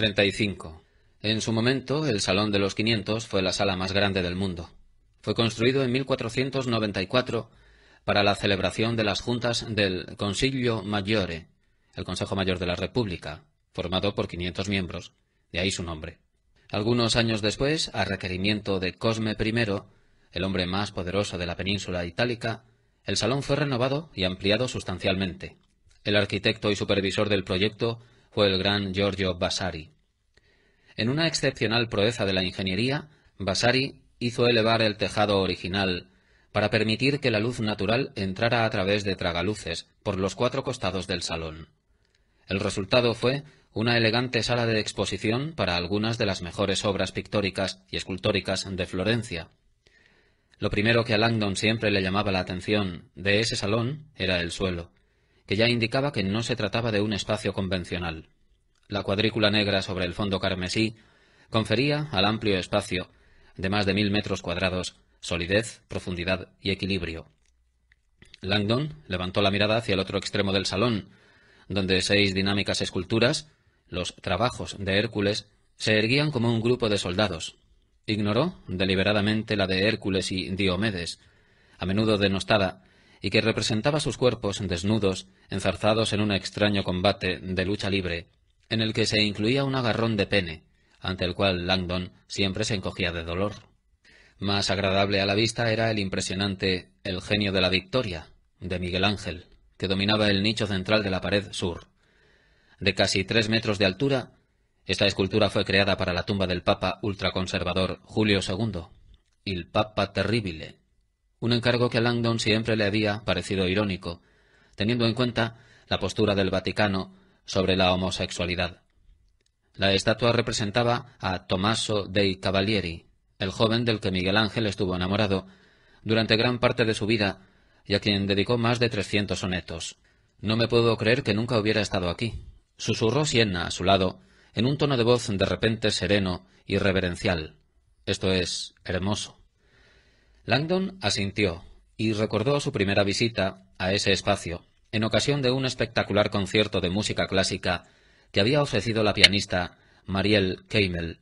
35. En su momento, el Salón de los 500 fue la sala más grande del mundo. Fue construido en 1494 para la celebración de las juntas del Consiglio Maggiore, el Consejo Mayor de la República, formado por 500 miembros, de ahí su nombre. Algunos años después, a requerimiento de Cosme I, el hombre más poderoso de la península itálica, el salón fue renovado y ampliado sustancialmente. El arquitecto y supervisor del proyecto fue el gran Giorgio Vasari. En una excepcional proeza de la ingeniería, Vasari hizo elevar el tejado original para permitir que la luz natural entrara a través de tragaluces por los cuatro costados del salón. El resultado fue una elegante sala de exposición para algunas de las mejores obras pictóricas y escultóricas de Florencia. Lo primero que a Langdon siempre le llamaba la atención de ese salón era el suelo que ya indicaba que no se trataba de un espacio convencional. La cuadrícula negra sobre el fondo carmesí confería al amplio espacio, de más de mil metros cuadrados, solidez, profundidad y equilibrio. Langdon levantó la mirada hacia el otro extremo del salón, donde seis dinámicas esculturas, los trabajos de Hércules, se erguían como un grupo de soldados. Ignoró deliberadamente la de Hércules y Diomedes, a menudo denostada, y que representaba sus cuerpos desnudos, enzarzados en un extraño combate de lucha libre, en el que se incluía un agarrón de pene, ante el cual Langdon siempre se encogía de dolor. Más agradable a la vista era el impresionante El genio de la victoria, de Miguel Ángel, que dominaba el nicho central de la pared sur. De casi tres metros de altura, esta escultura fue creada para la tumba del Papa ultraconservador Julio II, el Papa terrible un encargo que a Langdon siempre le había parecido irónico, teniendo en cuenta la postura del Vaticano sobre la homosexualidad. La estatua representaba a Tommaso dei Cavalieri, el joven del que Miguel Ángel estuvo enamorado durante gran parte de su vida y a quien dedicó más de 300 sonetos. No me puedo creer que nunca hubiera estado aquí, susurró Siena a su lado, en un tono de voz de repente sereno y reverencial. Esto es hermoso. Langdon asintió y recordó su primera visita a ese espacio en ocasión de un espectacular concierto de música clásica que había ofrecido la pianista Marielle Keimel.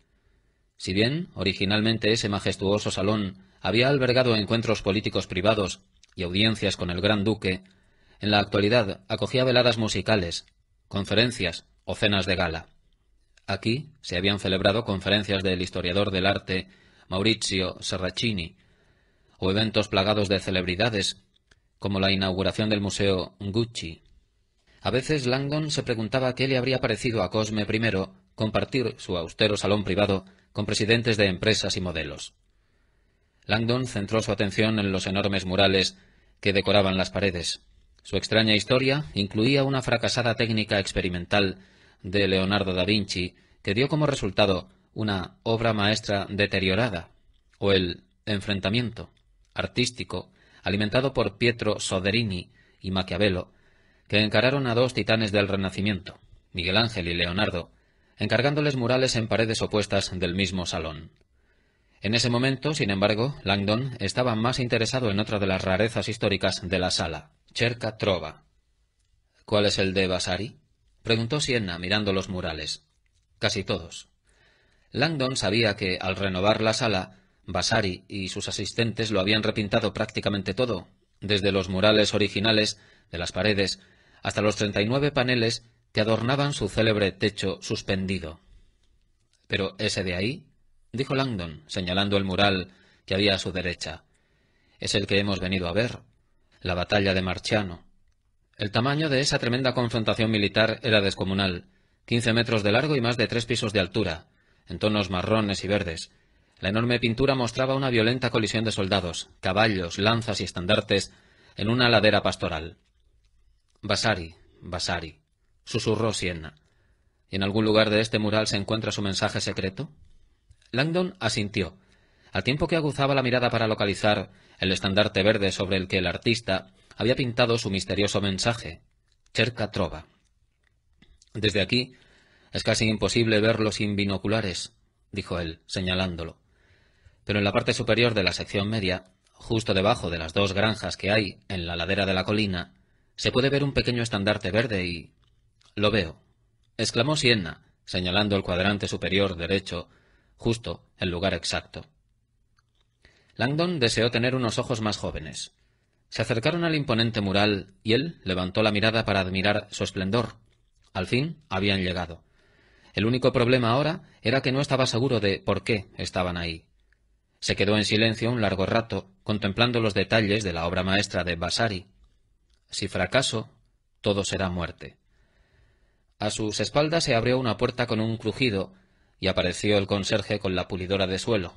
Si bien originalmente ese majestuoso salón había albergado encuentros políticos privados y audiencias con el gran duque, en la actualidad acogía veladas musicales, conferencias o cenas de gala. Aquí se habían celebrado conferencias del historiador del arte Maurizio Serracini, o eventos plagados de celebridades, como la inauguración del Museo Gucci. A veces Langdon se preguntaba qué le habría parecido a Cosme I compartir su austero salón privado con presidentes de empresas y modelos. Langdon centró su atención en los enormes murales que decoraban las paredes. Su extraña historia incluía una fracasada técnica experimental de Leonardo da Vinci que dio como resultado una obra maestra deteriorada, o el enfrentamiento artístico, alimentado por Pietro Soderini y Maquiavelo, que encararon a dos titanes del Renacimiento, Miguel Ángel y Leonardo, encargándoles murales en paredes opuestas del mismo salón. En ese momento, sin embargo, Langdon estaba más interesado en otra de las rarezas históricas de la sala, Cherca Trova. ¿Cuál es el de Vasari? preguntó Sienna mirando los murales. Casi todos. Langdon sabía que, al renovar la sala, Vasari y sus asistentes lo habían repintado prácticamente todo, desde los murales originales de las paredes hasta los treinta y nueve paneles que adornaban su célebre techo suspendido. Pero ese de ahí, dijo Langdon, señalando el mural que había a su derecha, es el que hemos venido a ver, la batalla de Marchiano. El tamaño de esa tremenda confrontación militar era descomunal, quince metros de largo y más de tres pisos de altura, en tonos marrones y verdes, la enorme pintura mostraba una violenta colisión de soldados, caballos, lanzas y estandartes en una ladera pastoral. Basari basari susurró Sienna. ¿Y en algún lugar de este mural se encuentra su mensaje secreto? Langdon asintió, al tiempo que aguzaba la mirada para localizar el estandarte verde sobre el que el artista había pintado su misterioso mensaje, Cerca Trova. Desde aquí es casi imposible verlo sin binoculares, dijo él, señalándolo pero en la parte superior de la sección media, justo debajo de las dos granjas que hay en la ladera de la colina, se puede ver un pequeño estandarte verde y... Lo veo, exclamó Sienna, señalando el cuadrante superior derecho, justo el lugar exacto. Langdon deseó tener unos ojos más jóvenes. Se acercaron al imponente mural y él levantó la mirada para admirar su esplendor. Al fin habían llegado. El único problema ahora era que no estaba seguro de por qué estaban ahí. Se quedó en silencio un largo rato, contemplando los detalles de la obra maestra de Vasari. Si fracaso, todo será muerte. A sus espaldas se abrió una puerta con un crujido y apareció el conserje con la pulidora de suelo.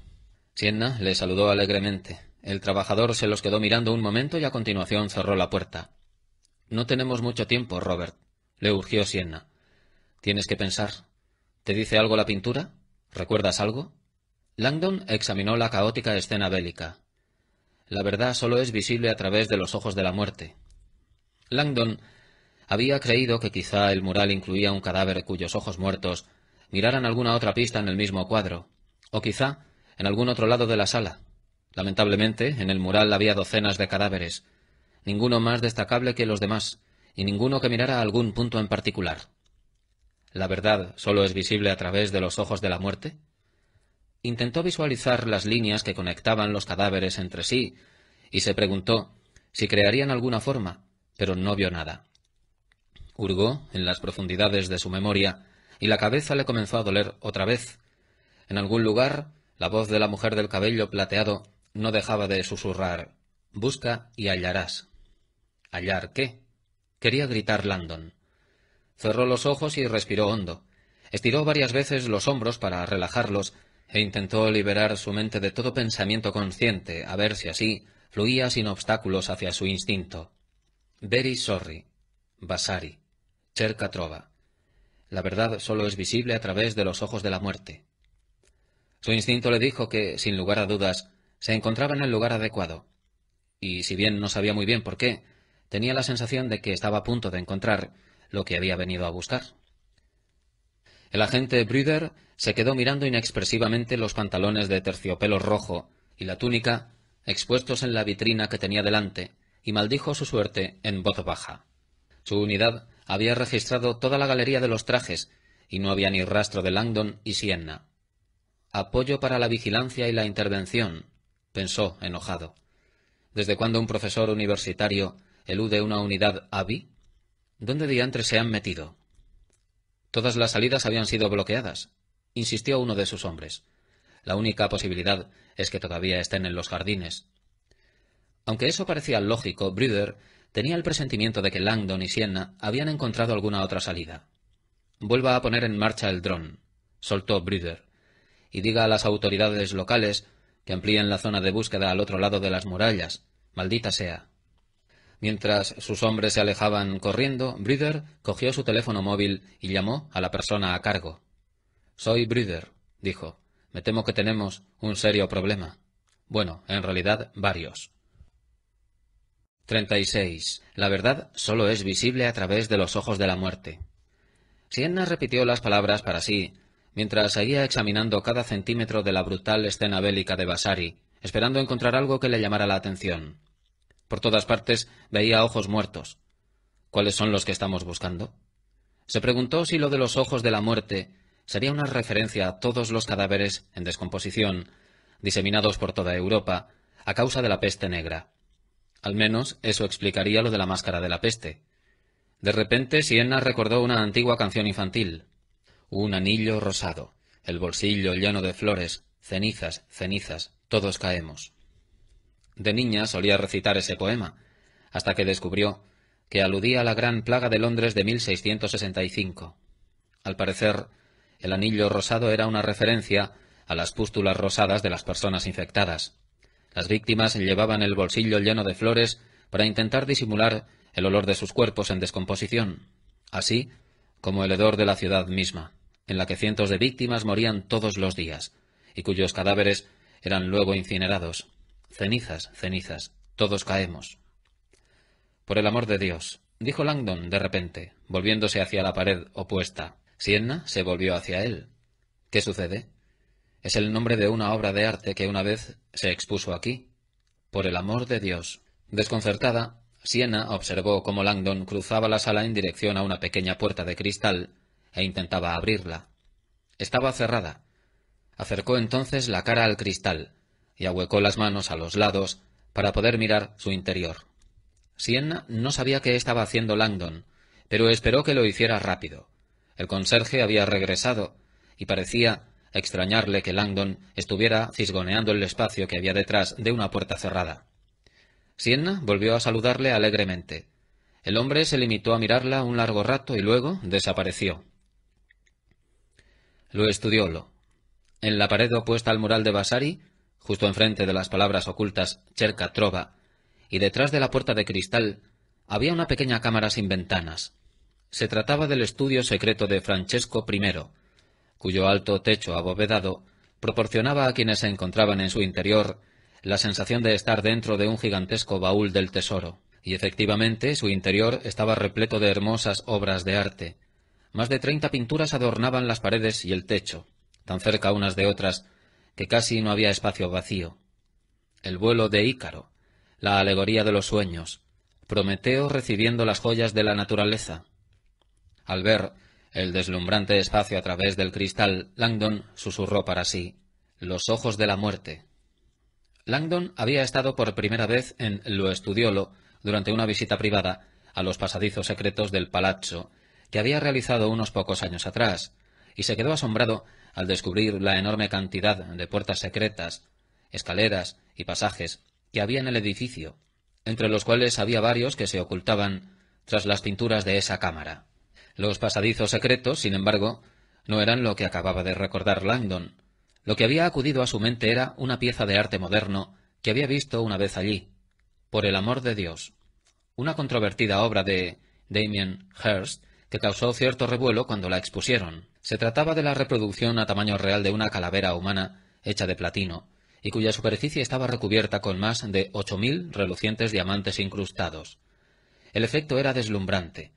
Sienna le saludó alegremente. El trabajador se los quedó mirando un momento y a continuación cerró la puerta. No tenemos mucho tiempo, Robert, le urgió Sienna. Tienes que pensar. ¿Te dice algo la pintura? ¿Recuerdas algo? Langdon examinó la caótica escena bélica. La verdad solo es visible a través de los ojos de la muerte. Langdon había creído que quizá el mural incluía un cadáver cuyos ojos muertos miraran alguna otra pista en el mismo cuadro, o quizá en algún otro lado de la sala. Lamentablemente, en el mural había docenas de cadáveres, ninguno más destacable que los demás, y ninguno que mirara algún punto en particular. ¿La verdad solo es visible a través de los ojos de la muerte? intentó visualizar las líneas que conectaban los cadáveres entre sí y se preguntó si crearían alguna forma, pero no vio nada. Hurgó en las profundidades de su memoria y la cabeza le comenzó a doler otra vez. En algún lugar, la voz de la mujer del cabello plateado no dejaba de susurrar Busca y hallarás. ¿Hallar qué? Quería gritar Landon. Cerró los ojos y respiró hondo. Estiró varias veces los hombros para relajarlos e intentó liberar su mente de todo pensamiento consciente, a ver si así fluía sin obstáculos hacia su instinto. Very sorry. Vasari. trova. La verdad solo es visible a través de los ojos de la muerte. Su instinto le dijo que, sin lugar a dudas, se encontraba en el lugar adecuado. Y si bien no sabía muy bien por qué, tenía la sensación de que estaba a punto de encontrar lo que había venido a buscar. El agente Brüder se quedó mirando inexpresivamente los pantalones de terciopelo rojo y la túnica expuestos en la vitrina que tenía delante, y maldijo su suerte en voz baja. Su unidad había registrado toda la galería de los trajes, y no había ni rastro de Langdon y Sienna. Apoyo para la vigilancia y la intervención, pensó, enojado. ¿Desde cuándo un profesor universitario elude una unidad ABI? ¿Dónde diantres se han metido? Todas las salidas habían sido bloqueadas, insistió uno de sus hombres. La única posibilidad es que todavía estén en los jardines. Aunque eso parecía lógico, Brüder tenía el presentimiento de que Langdon y Sienna habían encontrado alguna otra salida. Vuelva a poner en marcha el dron, soltó Brüder, y diga a las autoridades locales que amplíen la zona de búsqueda al otro lado de las murallas. Maldita sea. Mientras sus hombres se alejaban corriendo, Brüder cogió su teléfono móvil y llamó a la persona a cargo. Soy Brüder dijo. Me temo que tenemos un serio problema. Bueno, en realidad varios. 36. La verdad solo es visible a través de los ojos de la muerte. Sienna repitió las palabras para sí, mientras seguía examinando cada centímetro de la brutal escena bélica de Vasari, esperando encontrar algo que le llamara la atención. Por todas partes veía ojos muertos. ¿Cuáles son los que estamos buscando? Se preguntó si lo de los ojos de la muerte sería una referencia a todos los cadáveres en descomposición, diseminados por toda Europa, a causa de la peste negra. Al menos eso explicaría lo de la máscara de la peste. De repente Sienna recordó una antigua canción infantil. Un anillo rosado, el bolsillo lleno de flores, cenizas, cenizas, todos caemos. De niña solía recitar ese poema, hasta que descubrió que aludía a la gran plaga de Londres de 1665. Al parecer, el anillo rosado era una referencia a las pústulas rosadas de las personas infectadas. Las víctimas llevaban el bolsillo lleno de flores para intentar disimular el olor de sus cuerpos en descomposición, así como el hedor de la ciudad misma, en la que cientos de víctimas morían todos los días, y cuyos cadáveres eran luego incinerados. Cenizas, cenizas, todos caemos. Por el amor de Dios, dijo Langdon de repente, volviéndose hacia la pared opuesta. Sienna se volvió hacia él. ¿Qué sucede? Es el nombre de una obra de arte que una vez se expuso aquí. Por el amor de Dios. Desconcertada, Sienna observó cómo Langdon cruzaba la sala en dirección a una pequeña puerta de cristal e intentaba abrirla. Estaba cerrada. Acercó entonces la cara al cristal y ahuecó las manos a los lados para poder mirar su interior. Sienna no sabía qué estaba haciendo Langdon, pero esperó que lo hiciera rápido. El conserje había regresado y parecía extrañarle que Langdon estuviera cisgoneando el espacio que había detrás de una puerta cerrada. Sienna volvió a saludarle alegremente. El hombre se limitó a mirarla un largo rato y luego desapareció. Lo estudiólo. En la pared opuesta al mural de Vasari justo enfrente de las palabras ocultas cerca Trova, y detrás de la puerta de cristal había una pequeña cámara sin ventanas. Se trataba del estudio secreto de Francesco I, cuyo alto techo abovedado proporcionaba a quienes se encontraban en su interior la sensación de estar dentro de un gigantesco baúl del tesoro. Y efectivamente su interior estaba repleto de hermosas obras de arte. Más de treinta pinturas adornaban las paredes y el techo, tan cerca unas de otras que casi no había espacio vacío. El vuelo de Ícaro, la alegoría de los sueños, Prometeo recibiendo las joyas de la naturaleza. Al ver el deslumbrante espacio a través del cristal, Langdon susurró para sí, los ojos de la muerte. Langdon había estado por primera vez en Lo Estudiolo durante una visita privada a los pasadizos secretos del Palazzo, que había realizado unos pocos años atrás, y se quedó asombrado al descubrir la enorme cantidad de puertas secretas, escaleras y pasajes que había en el edificio, entre los cuales había varios que se ocultaban tras las pinturas de esa cámara. Los pasadizos secretos, sin embargo, no eran lo que acababa de recordar Langdon. Lo que había acudido a su mente era una pieza de arte moderno que había visto una vez allí, por el amor de Dios, una controvertida obra de Damien Hirst que causó cierto revuelo cuando la expusieron. Se trataba de la reproducción a tamaño real de una calavera humana hecha de platino, y cuya superficie estaba recubierta con más de ocho mil relucientes diamantes incrustados. El efecto era deslumbrante.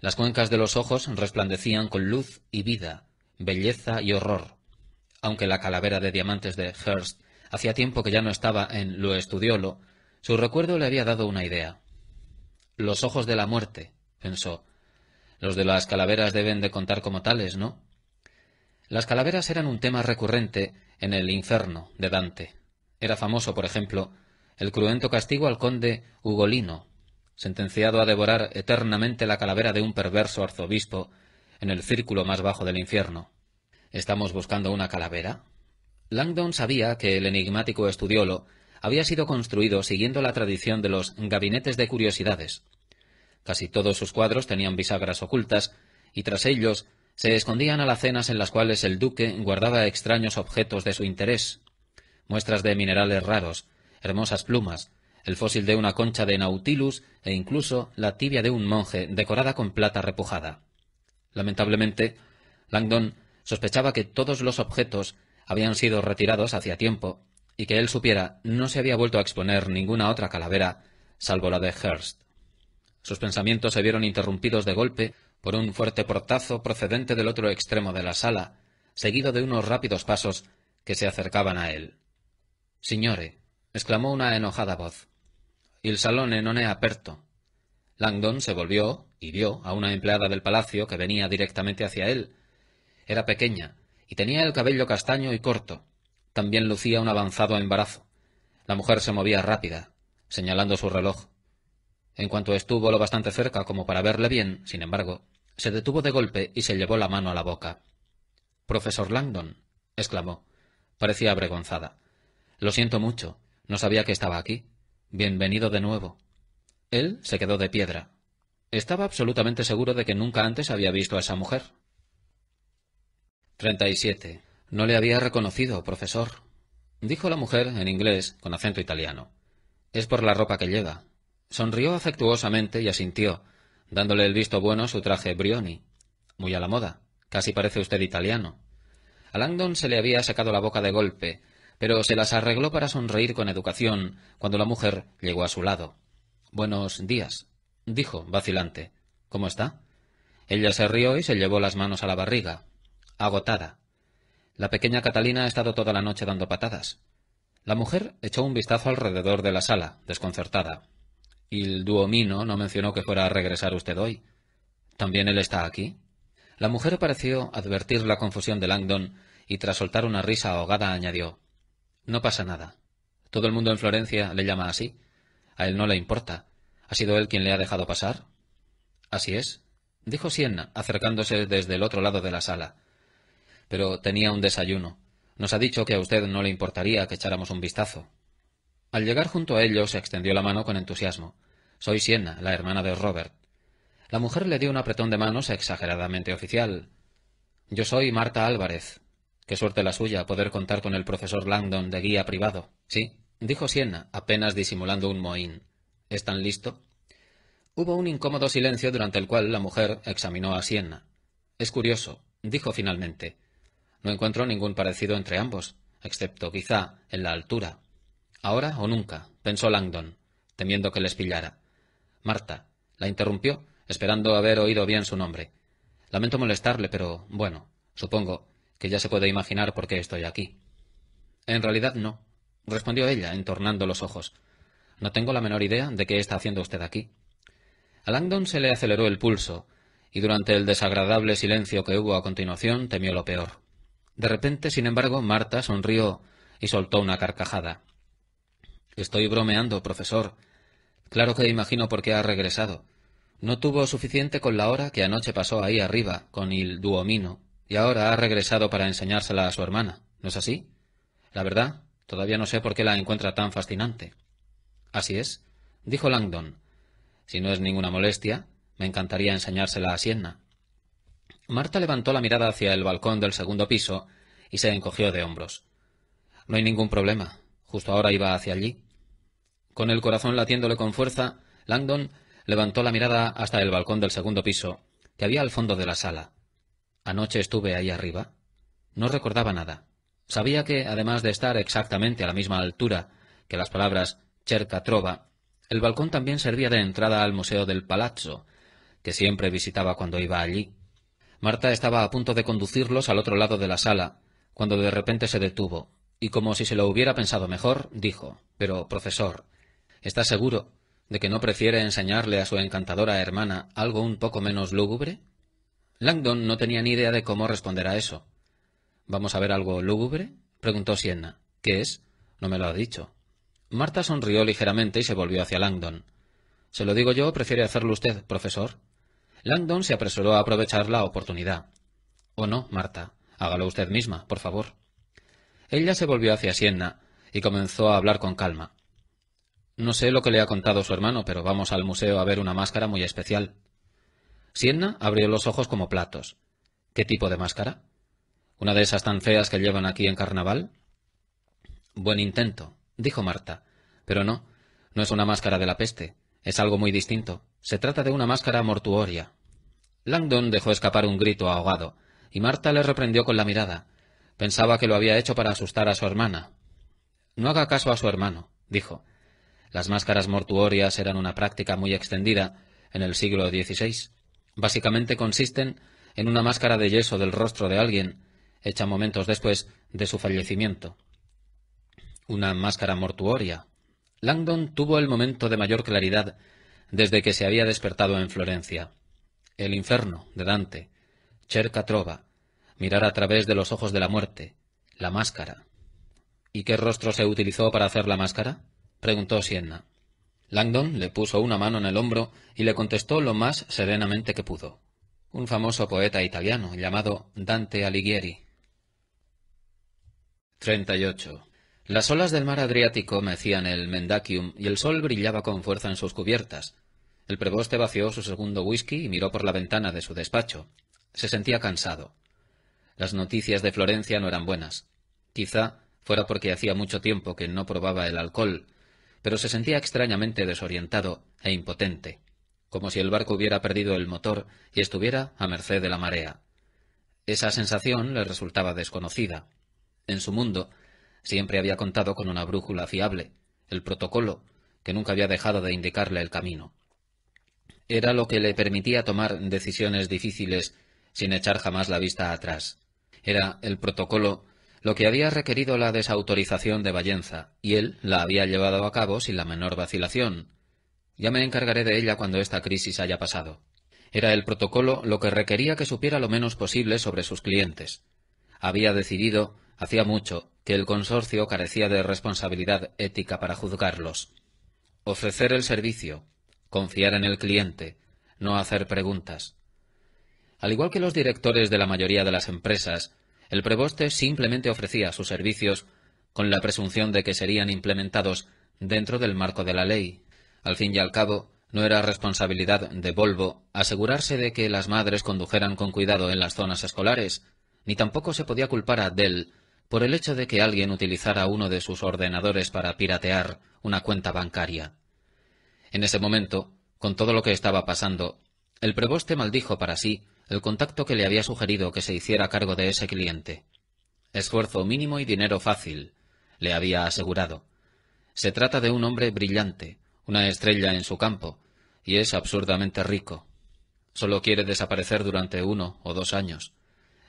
Las cuencas de los ojos resplandecían con luz y vida, belleza y horror. Aunque la calavera de diamantes de Hearst hacía tiempo que ya no estaba en Lo Estudiolo, su recuerdo le había dado una idea. Los ojos de la muerte, pensó. Los de las calaveras deben de contar como tales, ¿no? Las calaveras eran un tema recurrente en el Inferno de Dante. Era famoso, por ejemplo, el cruento castigo al conde Ugolino, sentenciado a devorar eternamente la calavera de un perverso arzobispo en el círculo más bajo del infierno. ¿Estamos buscando una calavera? Langdon sabía que el enigmático estudiolo había sido construido siguiendo la tradición de los gabinetes de curiosidades. Casi todos sus cuadros tenían bisagras ocultas, y tras ellos se escondían alacenas en las cuales el duque guardaba extraños objetos de su interés, muestras de minerales raros, hermosas plumas, el fósil de una concha de Nautilus e incluso la tibia de un monje decorada con plata repujada. Lamentablemente, Langdon sospechaba que todos los objetos habían sido retirados hacía tiempo y que él supiera no se había vuelto a exponer ninguna otra calavera salvo la de Hearst. Sus pensamientos se vieron interrumpidos de golpe por un fuerte portazo procedente del otro extremo de la sala, seguido de unos rápidos pasos que se acercaban a él. Signore, exclamó una enojada voz. "El salone non è aperto. Langdon se volvió y vio a una empleada del palacio que venía directamente hacia él. Era pequeña y tenía el cabello castaño y corto. También lucía un avanzado embarazo. La mujer se movía rápida, señalando su reloj. En cuanto estuvo lo bastante cerca como para verle bien, sin embargo, se detuvo de golpe y se llevó la mano a la boca. Profesor Langdon, exclamó. Parecía avergonzada. Lo siento mucho. No sabía que estaba aquí. Bienvenido de nuevo. Él se quedó de piedra. Estaba absolutamente seguro de que nunca antes había visto a esa mujer. 37. No le había reconocido, profesor, dijo la mujer en inglés con acento italiano. Es por la ropa que lleva. Sonrió afectuosamente y asintió, dándole el visto bueno su traje Brioni. Muy a la moda. Casi parece usted italiano. A Langdon se le había sacado la boca de golpe, pero se las arregló para sonreír con educación cuando la mujer llegó a su lado. Buenos días, dijo, vacilante. ¿Cómo está? Ella se rió y se llevó las manos a la barriga. Agotada. La pequeña Catalina ha estado toda la noche dando patadas. La mujer echó un vistazo alrededor de la sala, desconcertada el duomino no mencionó que fuera a regresar usted hoy. ¿También él está aquí? La mujer pareció advertir la confusión de Langdon y tras soltar una risa ahogada añadió No pasa nada. Todo el mundo en Florencia le llama así. A él no le importa. ¿Ha sido él quien le ha dejado pasar? Así es, dijo Sienna, acercándose desde el otro lado de la sala. Pero tenía un desayuno. Nos ha dicho que a usted no le importaría que echáramos un vistazo. Al llegar junto a ellos, se extendió la mano con entusiasmo. Soy Sienna, la hermana de Robert. La mujer le dio un apretón de manos exageradamente oficial. Yo soy Marta Álvarez. Qué suerte la suya poder contar con el profesor Langdon de guía privado. Sí, dijo Sienna, apenas disimulando un mohín. —¿Están listo? Hubo un incómodo silencio durante el cual la mujer examinó a Sienna. Es curioso, dijo finalmente. No encuentro ningún parecido entre ambos, excepto quizá en la altura. Ahora o nunca, pensó Langdon, temiendo que les pillara. Marta. La interrumpió, esperando haber oído bien su nombre. Lamento molestarle, pero bueno, supongo que ya se puede imaginar por qué estoy aquí. En realidad no, respondió ella, entornando los ojos. No tengo la menor idea de qué está haciendo usted aquí. A Langdon se le aceleró el pulso, y durante el desagradable silencio que hubo a continuación temió lo peor. De repente, sin embargo, Marta sonrió y soltó una carcajada. Estoy bromeando, profesor, Claro que imagino por qué ha regresado. No tuvo suficiente con la hora que anoche pasó ahí arriba, con el duomino, y ahora ha regresado para enseñársela a su hermana, ¿no es así? La verdad, todavía no sé por qué la encuentra tan fascinante. Así es, dijo Langdon. Si no es ninguna molestia, me encantaría enseñársela a Sienna. Marta levantó la mirada hacia el balcón del segundo piso y se encogió de hombros. No hay ningún problema. Justo ahora iba hacia allí. Con el corazón latiéndole con fuerza, Langdon levantó la mirada hasta el balcón del segundo piso, que había al fondo de la sala. Anoche estuve ahí arriba. No recordaba nada. Sabía que, además de estar exactamente a la misma altura que las palabras cerca trova, el balcón también servía de entrada al Museo del Palazzo, que siempre visitaba cuando iba allí. Marta estaba a punto de conducirlos al otro lado de la sala, cuando de repente se detuvo, y como si se lo hubiera pensado mejor, dijo Pero, profesor, ¿Está seguro de que no prefiere enseñarle a su encantadora hermana algo un poco menos lúgubre? Langdon no tenía ni idea de cómo responder a eso. ¿Vamos a ver algo lúgubre? preguntó Sienna. ¿Qué es? No me lo ha dicho. Marta sonrió ligeramente y se volvió hacia Langdon. Se lo digo yo, prefiere hacerlo usted, profesor. Langdon se apresuró a aprovechar la oportunidad. O no, Marta, hágalo usted misma, por favor. Ella se volvió hacia Sienna y comenzó a hablar con calma. No sé lo que le ha contado su hermano, pero vamos al museo a ver una máscara muy especial. Sienna abrió los ojos como platos. ¿Qué tipo de máscara? ¿Una de esas tan feas que llevan aquí en carnaval? Buen intento, dijo Marta. Pero no, no es una máscara de la peste. Es algo muy distinto. Se trata de una máscara mortuoria. Langdon dejó escapar un grito ahogado, y Marta le reprendió con la mirada. Pensaba que lo había hecho para asustar a su hermana. No haga caso a su hermano, dijo. Las máscaras mortuorias eran una práctica muy extendida en el siglo XVI. Básicamente consisten en una máscara de yeso del rostro de alguien, hecha momentos después de su fallecimiento. Una máscara mortuoria. Langdon tuvo el momento de mayor claridad desde que se había despertado en Florencia. El infierno de Dante, Cherca Trova, mirar a través de los ojos de la muerte, la máscara. ¿Y qué rostro se utilizó para hacer la máscara? preguntó Sienna. Langdon le puso una mano en el hombro y le contestó lo más serenamente que pudo. Un famoso poeta italiano llamado Dante Alighieri. 38. Las olas del mar Adriático mecían el mendacium y el sol brillaba con fuerza en sus cubiertas. El preboste vació su segundo whisky y miró por la ventana de su despacho. Se sentía cansado. Las noticias de Florencia no eran buenas. Quizá fuera porque hacía mucho tiempo que no probaba el alcohol, pero se sentía extrañamente desorientado e impotente, como si el barco hubiera perdido el motor y estuviera a merced de la marea. Esa sensación le resultaba desconocida. En su mundo siempre había contado con una brújula fiable, el protocolo, que nunca había dejado de indicarle el camino. Era lo que le permitía tomar decisiones difíciles sin echar jamás la vista atrás. Era el protocolo lo que había requerido la desautorización de Vallenza, y él la había llevado a cabo sin la menor vacilación. Ya me encargaré de ella cuando esta crisis haya pasado. Era el protocolo lo que requería que supiera lo menos posible sobre sus clientes. Había decidido, hacía mucho, que el consorcio carecía de responsabilidad ética para juzgarlos. Ofrecer el servicio, confiar en el cliente, no hacer preguntas. Al igual que los directores de la mayoría de las empresas, el preboste simplemente ofrecía sus servicios con la presunción de que serían implementados dentro del marco de la ley. Al fin y al cabo, no era responsabilidad de Volvo asegurarse de que las madres condujeran con cuidado en las zonas escolares, ni tampoco se podía culpar a Dell por el hecho de que alguien utilizara uno de sus ordenadores para piratear una cuenta bancaria. En ese momento, con todo lo que estaba pasando, el preboste maldijo para sí el contacto que le había sugerido que se hiciera cargo de ese cliente. Esfuerzo mínimo y dinero fácil, le había asegurado. Se trata de un hombre brillante, una estrella en su campo, y es absurdamente rico. Solo quiere desaparecer durante uno o dos años.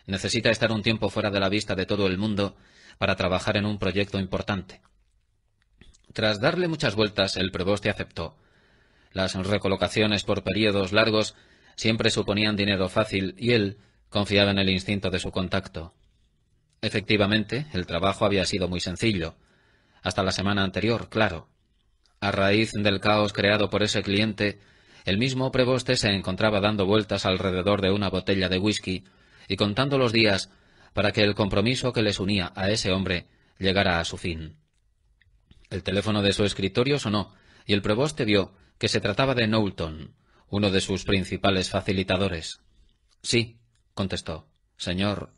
Necesita estar un tiempo fuera de la vista de todo el mundo para trabajar en un proyecto importante. Tras darle muchas vueltas, el preboste aceptó. Las recolocaciones por periodos largos siempre suponían dinero fácil y él confiaba en el instinto de su contacto. Efectivamente, el trabajo había sido muy sencillo. Hasta la semana anterior, claro. A raíz del caos creado por ese cliente, el mismo preboste se encontraba dando vueltas alrededor de una botella de whisky y contando los días para que el compromiso que les unía a ese hombre llegara a su fin. El teléfono de su escritorio sonó y el preboste vio que se trataba de Knowlton, uno de sus principales facilitadores. Sí, contestó. Señor,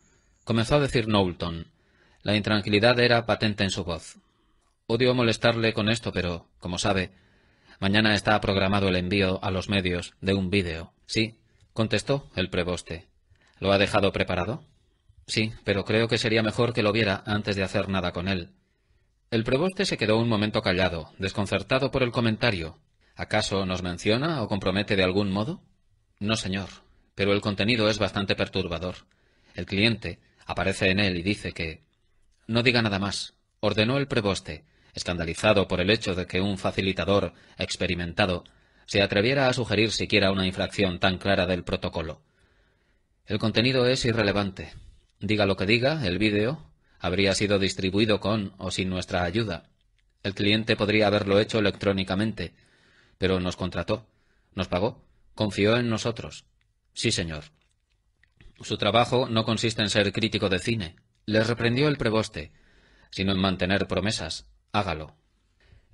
comenzó a decir Knowlton. La intranquilidad era patente en su voz. Odio molestarle con esto, pero, como sabe, mañana está programado el envío a los medios de un vídeo. Sí, contestó el preboste. ¿Lo ha dejado preparado? Sí, pero creo que sería mejor que lo viera antes de hacer nada con él. El preboste se quedó un momento callado, desconcertado por el comentario, ¿Acaso nos menciona o compromete de algún modo? No, señor, pero el contenido es bastante perturbador. El cliente aparece en él y dice que... No diga nada más, ordenó el preboste, escandalizado por el hecho de que un facilitador experimentado se atreviera a sugerir siquiera una infracción tan clara del protocolo. El contenido es irrelevante. Diga lo que diga, el vídeo habría sido distribuido con o sin nuestra ayuda. El cliente podría haberlo hecho electrónicamente, pero nos contrató, nos pagó, confió en nosotros. Sí, señor. Su trabajo no consiste en ser crítico de cine, —Le reprendió el preboste, sino en mantener promesas. Hágalo.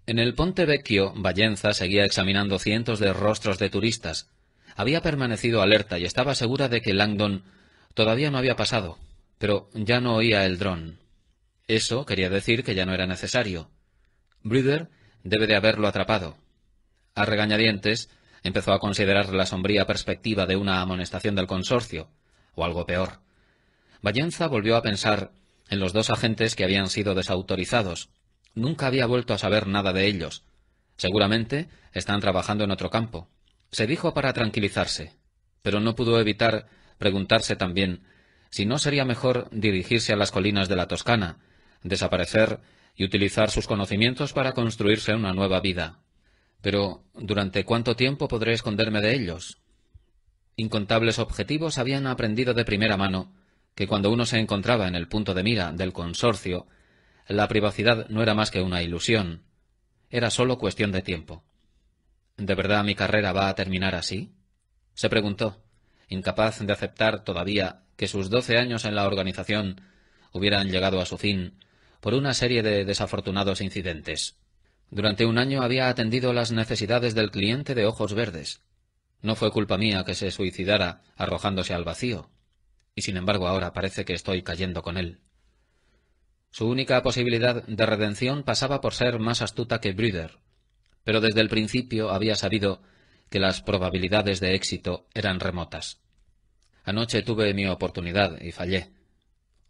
En el Ponte Vecchio, Valenza seguía examinando cientos de rostros de turistas. Había permanecido alerta y estaba segura de que Langdon todavía no había pasado, pero ya no oía el dron. Eso quería decir que ya no era necesario. Brüder debe de haberlo atrapado. A regañadientes, empezó a considerar la sombría perspectiva de una amonestación del consorcio, o algo peor. Vallenza volvió a pensar en los dos agentes que habían sido desautorizados. Nunca había vuelto a saber nada de ellos. Seguramente están trabajando en otro campo. Se dijo para tranquilizarse, pero no pudo evitar preguntarse también si no sería mejor dirigirse a las colinas de la Toscana, desaparecer y utilizar sus conocimientos para construirse una nueva vida. Pero, ¿durante cuánto tiempo podré esconderme de ellos? Incontables objetivos habían aprendido de primera mano que cuando uno se encontraba en el punto de mira del consorcio, la privacidad no era más que una ilusión, era sólo cuestión de tiempo. ¿De verdad mi carrera va a terminar así? se preguntó, incapaz de aceptar todavía que sus doce años en la organización hubieran llegado a su fin por una serie de desafortunados incidentes. Durante un año había atendido las necesidades del cliente de ojos verdes. No fue culpa mía que se suicidara arrojándose al vacío. Y sin embargo ahora parece que estoy cayendo con él. Su única posibilidad de redención pasaba por ser más astuta que Brüder, pero desde el principio había sabido que las probabilidades de éxito eran remotas. Anoche tuve mi oportunidad y fallé.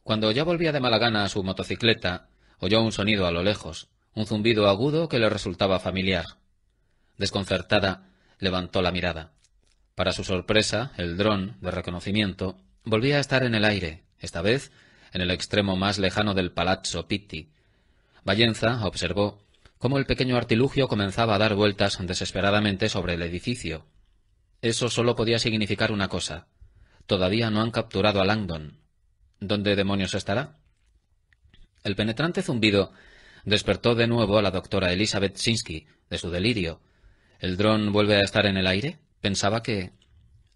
Cuando ya volvía de mala gana a su motocicleta, oyó un sonido a lo lejos, un zumbido agudo que le resultaba familiar. Desconcertada, levantó la mirada. Para su sorpresa, el dron de reconocimiento volvía a estar en el aire, esta vez en el extremo más lejano del Palazzo Pitti. Vallenza observó cómo el pequeño artilugio comenzaba a dar vueltas desesperadamente sobre el edificio. Eso solo podía significar una cosa. Todavía no han capturado a Langdon. ¿Dónde demonios estará? El penetrante zumbido despertó de nuevo a la doctora Elizabeth Sinsky de su delirio. ¿El dron vuelve a estar en el aire? Pensaba que...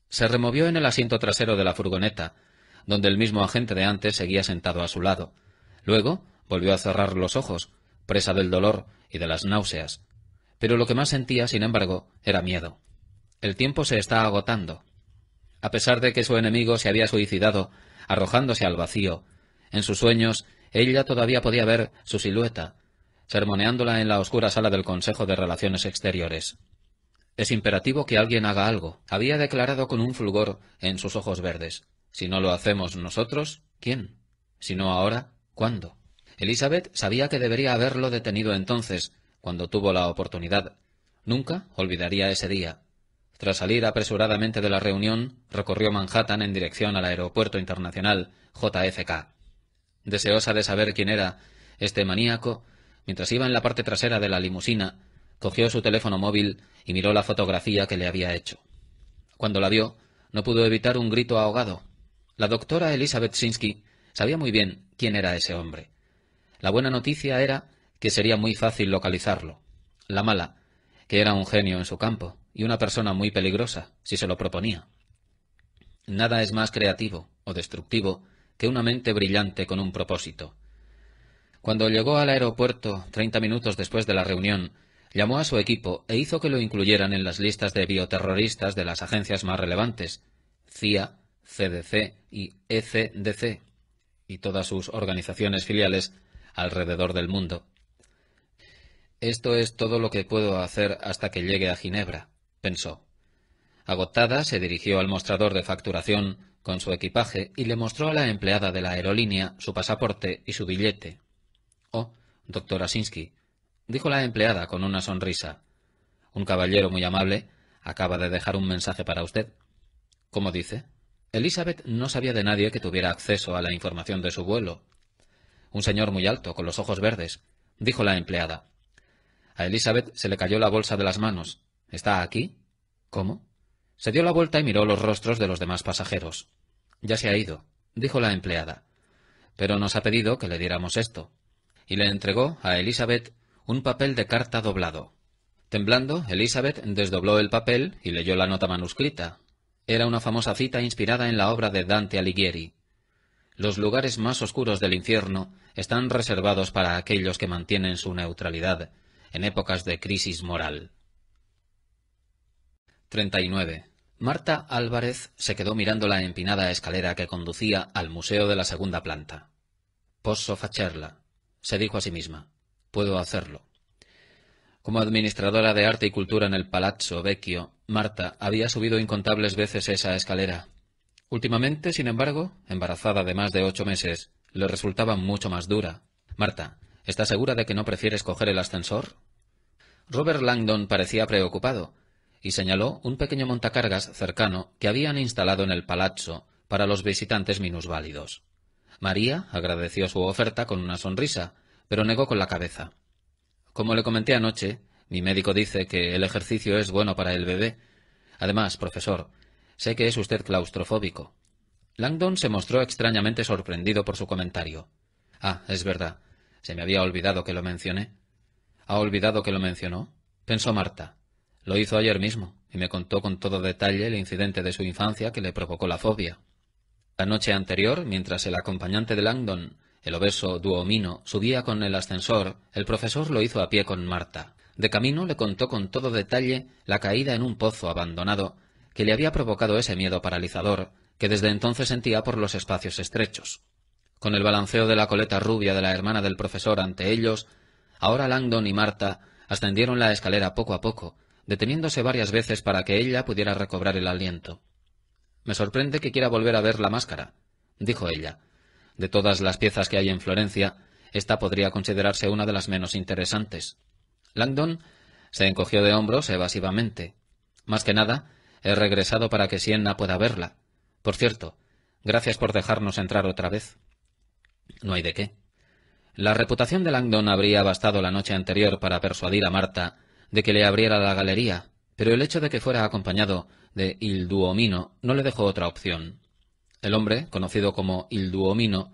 Se removió en el asiento trasero de la furgoneta, donde el mismo agente de antes seguía sentado a su lado. Luego volvió a cerrar los ojos, presa del dolor y de las náuseas. Pero lo que más sentía, sin embargo, era miedo. El tiempo se está agotando. A pesar de que su enemigo se había suicidado, arrojándose al vacío, en sus sueños ella todavía podía ver su silueta, sermoneándola en la oscura sala del Consejo de Relaciones Exteriores. Es imperativo que alguien haga algo, había declarado con un fulgor en sus ojos verdes. Si no lo hacemos nosotros, ¿quién? Si no ahora, ¿cuándo? Elizabeth sabía que debería haberlo detenido entonces, cuando tuvo la oportunidad. Nunca olvidaría ese día. Tras salir apresuradamente de la reunión, recorrió Manhattan en dirección al Aeropuerto Internacional JFK. Deseosa de saber quién era este maníaco, mientras iba en la parte trasera de la limusina, cogió su teléfono móvil y miró la fotografía que le había hecho. Cuando la vio, no pudo evitar un grito ahogado. La doctora Elizabeth Sinsky sabía muy bien quién era ese hombre. La buena noticia era que sería muy fácil localizarlo. La mala, que era un genio en su campo y una persona muy peligrosa, si se lo proponía. Nada es más creativo o destructivo que una mente brillante con un propósito. Cuando llegó al aeropuerto, 30 minutos después de la reunión, llamó a su equipo e hizo que lo incluyeran en las listas de bioterroristas de las agencias más relevantes, CIA, CDC y ECDC, y todas sus organizaciones filiales alrededor del mundo. Esto es todo lo que puedo hacer hasta que llegue a Ginebra, pensó. Agotada, se dirigió al mostrador de facturación con su equipaje y le mostró a la empleada de la aerolínea su pasaporte y su billete. Oh, doctor Asinsky, dijo la empleada con una sonrisa. Un caballero muy amable acaba de dejar un mensaje para usted. ¿Cómo dice? Elizabeth no sabía de nadie que tuviera acceso a la información de su vuelo. Un señor muy alto, con los ojos verdes, dijo la empleada. A Elizabeth se le cayó la bolsa de las manos. ¿Está aquí? ¿Cómo? Se dio la vuelta y miró los rostros de los demás pasajeros. Ya se ha ido, dijo la empleada. Pero nos ha pedido que le diéramos esto. Y le entregó a Elizabeth un papel de carta doblado. Temblando, Elizabeth desdobló el papel y leyó la nota manuscrita. Era una famosa cita inspirada en la obra de Dante Alighieri. Los lugares más oscuros del infierno están reservados para aquellos que mantienen su neutralidad en épocas de crisis moral. 39. Marta Álvarez se quedó mirando la empinada escalera que conducía al museo de la segunda planta. Posso facerla, se dijo a sí misma. Puedo hacerlo. Como administradora de arte y cultura en el Palazzo Vecchio, Marta había subido incontables veces esa escalera. Últimamente, sin embargo, embarazada de más de ocho meses, le resultaba mucho más dura. Marta, ¿estás segura de que no prefieres coger el ascensor? Robert Langdon parecía preocupado, y señaló un pequeño montacargas cercano que habían instalado en el palazzo para los visitantes minusválidos. María agradeció su oferta con una sonrisa, pero negó con la cabeza. Como le comenté anoche, mi médico dice que el ejercicio es bueno para el bebé. Además, profesor, sé que es usted claustrofóbico. Langdon se mostró extrañamente sorprendido por su comentario. Ah, es verdad. Se me había olvidado que lo mencioné. ¿Ha olvidado que lo mencionó? pensó Marta. Lo hizo ayer mismo y me contó con todo detalle el incidente de su infancia que le provocó la fobia. La noche anterior, mientras el acompañante de Langdon, el obeso Duomino, subía con el ascensor, el profesor lo hizo a pie con Marta. De camino le contó con todo detalle la caída en un pozo abandonado que le había provocado ese miedo paralizador que desde entonces sentía por los espacios estrechos. Con el balanceo de la coleta rubia de la hermana del profesor ante ellos, ahora Langdon y Marta ascendieron la escalera poco a poco, deteniéndose varias veces para que ella pudiera recobrar el aliento. Me sorprende que quiera volver a ver la máscara, dijo ella. De todas las piezas que hay en Florencia, esta podría considerarse una de las menos interesantes. Langdon se encogió de hombros evasivamente. Más que nada, he regresado para que Sienna pueda verla. Por cierto, gracias por dejarnos entrar otra vez. No hay de qué. La reputación de Langdon habría bastado la noche anterior para persuadir a Marta de que le abriera la galería, pero el hecho de que fuera acompañado de Il Duomino no le dejó otra opción. El hombre, conocido como Il Duomino,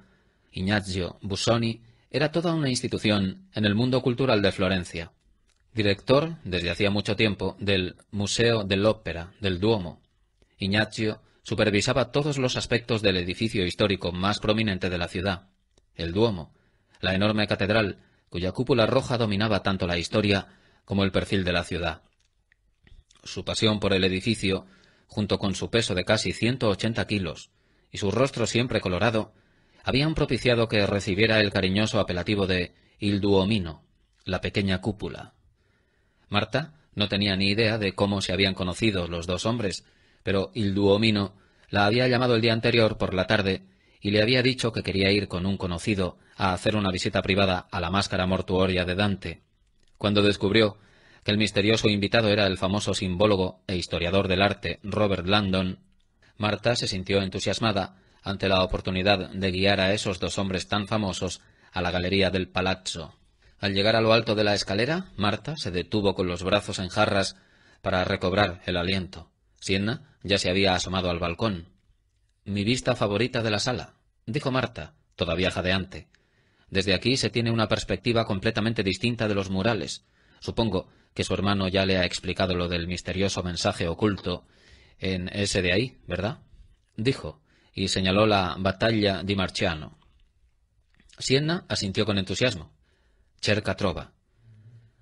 Ignazio Busoni, era toda una institución en el mundo cultural de Florencia. Director, desde hacía mucho tiempo, del Museo dell'Opera del Duomo. Ignazio supervisaba todos los aspectos del edificio histórico más prominente de la ciudad, el Duomo, la enorme catedral, cuya cúpula roja dominaba tanto la historia como el perfil de la ciudad. Su pasión por el edificio, junto con su peso de casi ochenta kilos y su rostro siempre colorado, habían propiciado que recibiera el cariñoso apelativo de Il Duomino, la pequeña cúpula. Marta no tenía ni idea de cómo se habían conocido los dos hombres, pero Il Duomino la había llamado el día anterior por la tarde y le había dicho que quería ir con un conocido a hacer una visita privada a la máscara mortuoria de Dante cuando descubrió que el misterioso invitado era el famoso simbólogo e historiador del arte Robert Landon, Marta se sintió entusiasmada ante la oportunidad de guiar a esos dos hombres tan famosos a la galería del palazzo. Al llegar a lo alto de la escalera, Marta se detuvo con los brazos en jarras para recobrar el aliento. Sienna ya se había asomado al balcón. Mi vista favorita de la sala, dijo Marta, todavía jadeante. Desde aquí se tiene una perspectiva completamente distinta de los murales. Supongo que su hermano ya le ha explicado lo del misterioso mensaje oculto en ese de ahí, ¿verdad? Dijo, y señaló la batalla di Marciano. Sienna asintió con entusiasmo. Cherca trova.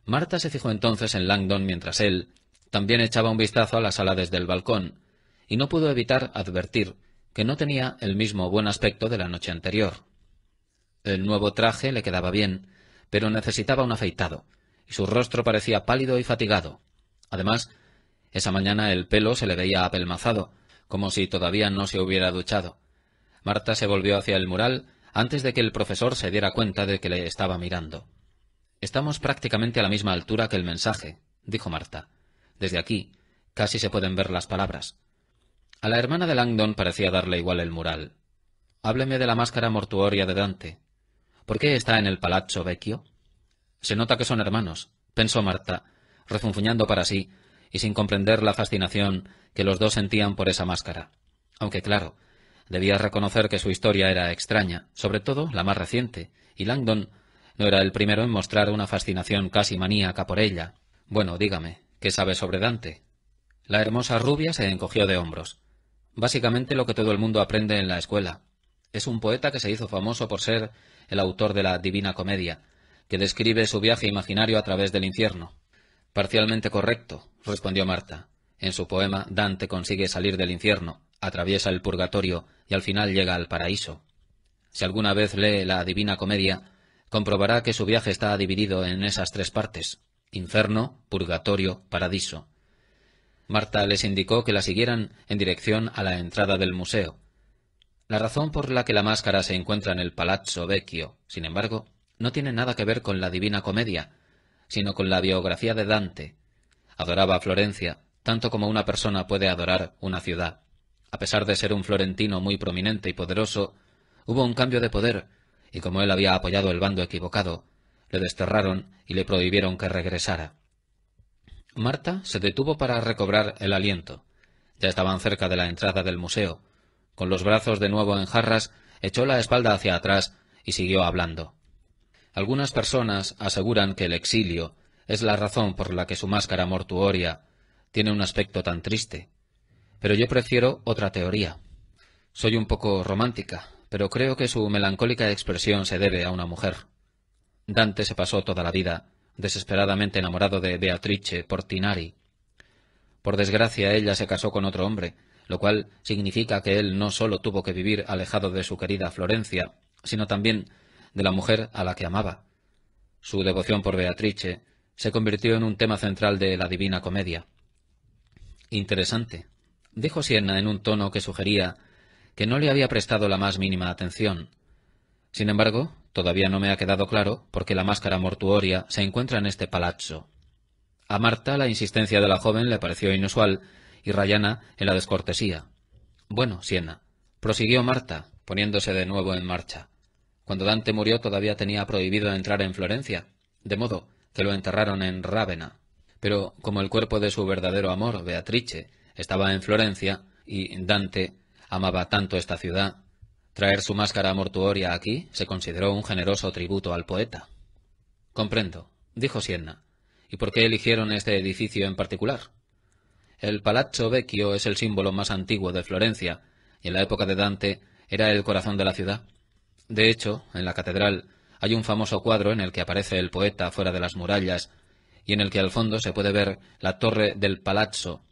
Marta se fijó entonces en Langdon mientras él también echaba un vistazo a la sala desde el balcón, y no pudo evitar advertir que no tenía el mismo buen aspecto de la noche anterior. El nuevo traje le quedaba bien, pero necesitaba un afeitado, y su rostro parecía pálido y fatigado. Además, esa mañana el pelo se le veía apelmazado, como si todavía no se hubiera duchado. Marta se volvió hacia el mural antes de que el profesor se diera cuenta de que le estaba mirando. Estamos prácticamente a la misma altura que el mensaje, dijo Marta. Desde aquí casi se pueden ver las palabras. A la hermana de Langdon parecía darle igual el mural. Hábleme de la máscara mortuoria de Dante, ¿Por qué está en el palazzo vecchio? Se nota que son hermanos, pensó Marta, refunfuñando para sí y sin comprender la fascinación que los dos sentían por esa máscara. Aunque claro, debía reconocer que su historia era extraña, sobre todo la más reciente, y Langdon no era el primero en mostrar una fascinación casi maníaca por ella. Bueno, dígame, ¿qué sabe sobre Dante? La hermosa rubia se encogió de hombros. Básicamente lo que todo el mundo aprende en la escuela. Es un poeta que se hizo famoso por ser el autor de la Divina Comedia, que describe su viaje imaginario a través del infierno. Parcialmente correcto, respondió Marta. En su poema, Dante consigue salir del infierno, atraviesa el purgatorio y al final llega al paraíso. Si alguna vez lee la Divina Comedia, comprobará que su viaje está dividido en esas tres partes, infierno, purgatorio, paraíso. Marta les indicó que la siguieran en dirección a la entrada del museo. La razón por la que la máscara se encuentra en el Palazzo Vecchio, sin embargo, no tiene nada que ver con la Divina Comedia, sino con la biografía de Dante. Adoraba a Florencia, tanto como una persona puede adorar una ciudad. A pesar de ser un florentino muy prominente y poderoso, hubo un cambio de poder, y como él había apoyado el bando equivocado, le desterraron y le prohibieron que regresara. Marta se detuvo para recobrar el aliento. Ya estaban cerca de la entrada del museo, con los brazos de nuevo en jarras, echó la espalda hacia atrás y siguió hablando. Algunas personas aseguran que el exilio es la razón por la que su máscara mortuoria tiene un aspecto tan triste. Pero yo prefiero otra teoría. Soy un poco romántica, pero creo que su melancólica expresión se debe a una mujer. Dante se pasó toda la vida desesperadamente enamorado de Beatrice Portinari. Por desgracia, ella se casó con otro hombre, lo cual significa que él no solo tuvo que vivir alejado de su querida Florencia, sino también de la mujer a la que amaba. Su devoción por Beatrice se convirtió en un tema central de la Divina Comedia. Interesante, dijo Sienna en un tono que sugería que no le había prestado la más mínima atención. Sin embargo, todavía no me ha quedado claro por qué la máscara mortuoria se encuentra en este palazzo. A Marta la insistencia de la joven le pareció inusual y Rayana en la descortesía. Bueno, Siena, prosiguió Marta, poniéndose de nuevo en marcha. Cuando Dante murió todavía tenía prohibido entrar en Florencia, de modo que lo enterraron en Rávena. Pero como el cuerpo de su verdadero amor, Beatrice, estaba en Florencia y Dante amaba tanto esta ciudad, traer su máscara mortuoria aquí se consideró un generoso tributo al poeta. Comprendo, dijo Siena. ¿Y por qué eligieron este edificio en particular? El Palazzo Vecchio es el símbolo más antiguo de Florencia, y en la época de Dante era el corazón de la ciudad. De hecho, en la catedral hay un famoso cuadro en el que aparece el poeta fuera de las murallas, y en el que al fondo se puede ver la torre del Palazzo.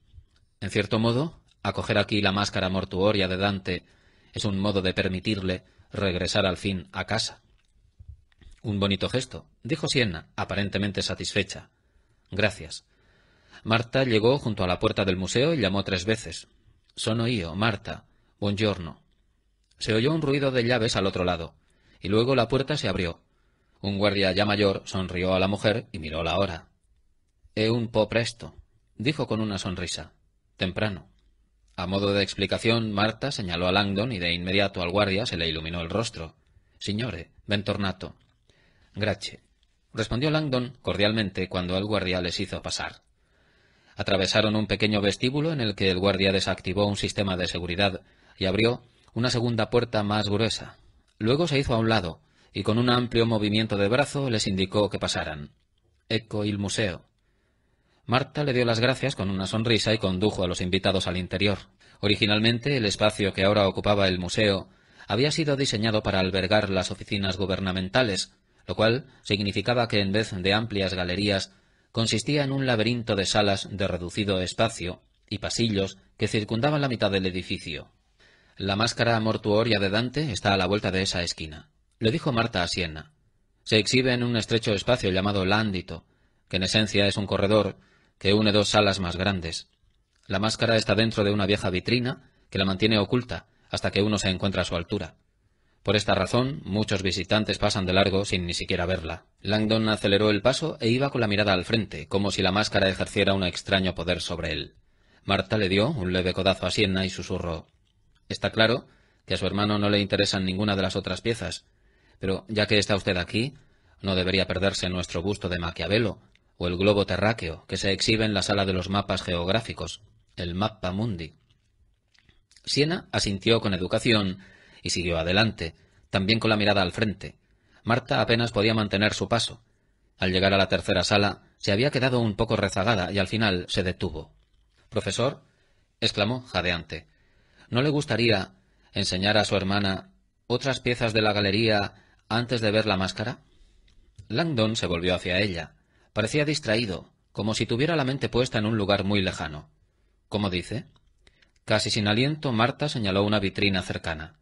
En cierto modo, acoger aquí la máscara mortuoria de Dante es un modo de permitirle regresar al fin a casa. Un bonito gesto, dijo Sienna, aparentemente satisfecha. Gracias. Marta llegó junto a la puerta del museo y llamó tres veces. —Son io, Marta. Buongiorno. Se oyó un ruido de llaves al otro lado, y luego la puerta se abrió. Un guardia ya mayor sonrió a la mujer y miró la hora. E un po' presto, dijo con una sonrisa. Temprano. A modo de explicación, Marta señaló a Langdon y de inmediato al guardia se le iluminó el rostro. Signore, bentornato. Grazie. Respondió Langdon cordialmente cuando el guardia les hizo pasar. Atravesaron un pequeño vestíbulo en el que el guardia desactivó un sistema de seguridad y abrió una segunda puerta más gruesa. Luego se hizo a un lado y con un amplio movimiento de brazo les indicó que pasaran. Eco il museo. Marta le dio las gracias con una sonrisa y condujo a los invitados al interior. Originalmente, el espacio que ahora ocupaba el museo había sido diseñado para albergar las oficinas gubernamentales, lo cual significaba que en vez de amplias galerías consistía en un laberinto de salas de reducido espacio y pasillos que circundaban la mitad del edificio. La máscara mortuoria de Dante está a la vuelta de esa esquina, le dijo Marta a Siena. Se exhibe en un estrecho espacio llamado Lándito, que en esencia es un corredor que une dos salas más grandes. La máscara está dentro de una vieja vitrina que la mantiene oculta hasta que uno se encuentra a su altura. Por esta razón, muchos visitantes pasan de largo sin ni siquiera verla. Langdon aceleró el paso e iba con la mirada al frente, como si la máscara ejerciera un extraño poder sobre él. Marta le dio un leve codazo a Sienna y susurró Está claro que a su hermano no le interesan ninguna de las otras piezas, pero ya que está usted aquí, no debería perderse nuestro busto de Maquiavelo o el globo terráqueo que se exhibe en la sala de los mapas geográficos, el Mappa Mundi. Siena asintió con educación y siguió adelante, también con la mirada al frente. Marta apenas podía mantener su paso. Al llegar a la tercera sala, se había quedado un poco rezagada y al final se detuvo. Profesor, exclamó jadeante, ¿no le gustaría enseñar a su hermana otras piezas de la galería antes de ver la máscara? Langdon se volvió hacia ella. Parecía distraído, como si tuviera la mente puesta en un lugar muy lejano. ¿Cómo dice? Casi sin aliento, Marta señaló una vitrina cercana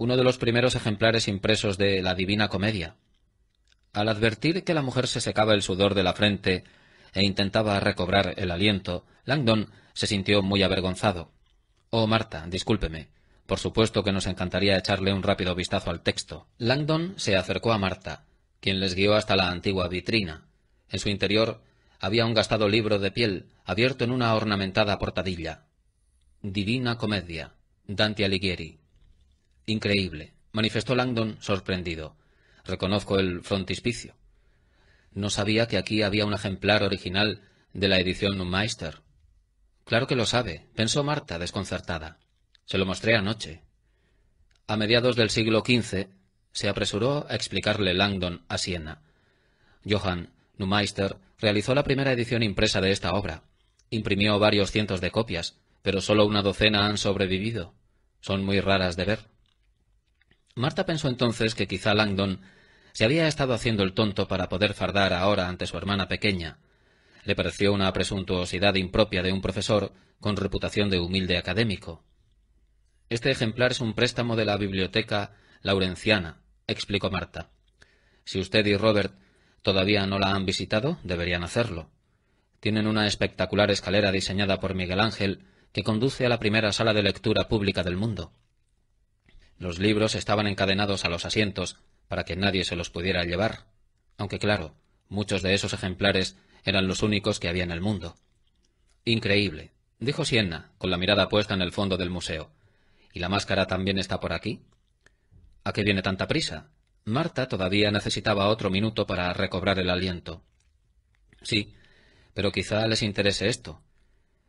uno de los primeros ejemplares impresos de la Divina Comedia. Al advertir que la mujer se secaba el sudor de la frente e intentaba recobrar el aliento, Langdon se sintió muy avergonzado. Oh, Marta, discúlpeme. Por supuesto que nos encantaría echarle un rápido vistazo al texto. Langdon se acercó a Marta, quien les guió hasta la antigua vitrina. En su interior había un gastado libro de piel, abierto en una ornamentada portadilla. Divina Comedia, Dante Alighieri. Increíble, manifestó Langdon sorprendido. Reconozco el frontispicio. No sabía que aquí había un ejemplar original de la edición Meister. Claro que lo sabe, pensó Marta, desconcertada. Se lo mostré anoche. A mediados del siglo XV, se apresuró a explicarle Langdon a Siena. Johann Neumeister realizó la primera edición impresa de esta obra. Imprimió varios cientos de copias, pero solo una docena han sobrevivido. Son muy raras de ver. Marta pensó entonces que quizá Langdon se había estado haciendo el tonto para poder fardar ahora ante su hermana pequeña. Le pareció una presuntuosidad impropia de un profesor con reputación de humilde académico. Este ejemplar es un préstamo de la biblioteca laurenciana, explicó Marta. Si usted y Robert todavía no la han visitado, deberían hacerlo. Tienen una espectacular escalera diseñada por Miguel Ángel que conduce a la primera sala de lectura pública del mundo. Los libros estaban encadenados a los asientos para que nadie se los pudiera llevar, aunque claro, muchos de esos ejemplares eran los únicos que había en el mundo. Increíble, dijo Sienna, con la mirada puesta en el fondo del museo. ¿Y la máscara también está por aquí? ¿A qué viene tanta prisa? Marta todavía necesitaba otro minuto para recobrar el aliento. Sí, pero quizá les interese esto.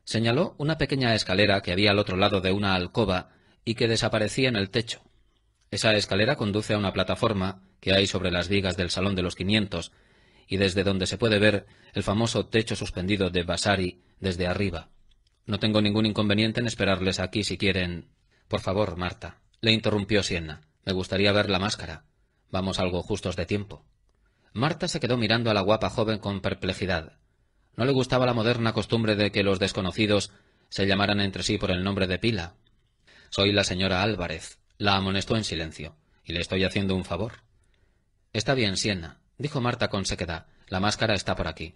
Señaló una pequeña escalera que había al otro lado de una alcoba y que desaparecía en el techo. Esa escalera conduce a una plataforma que hay sobre las vigas del Salón de los Quinientos, y desde donde se puede ver el famoso techo suspendido de Vasari desde arriba. No tengo ningún inconveniente en esperarles aquí si quieren. Por favor, Marta, le interrumpió Sienna. Me gustaría ver la máscara. Vamos algo justos de tiempo. Marta se quedó mirando a la guapa joven con perplejidad. No le gustaba la moderna costumbre de que los desconocidos se llamaran entre sí por el nombre de pila, soy la señora Álvarez. La amonestó en silencio. Y le estoy haciendo un favor. Está bien, Siena, dijo Marta con sequedad. La máscara está por aquí.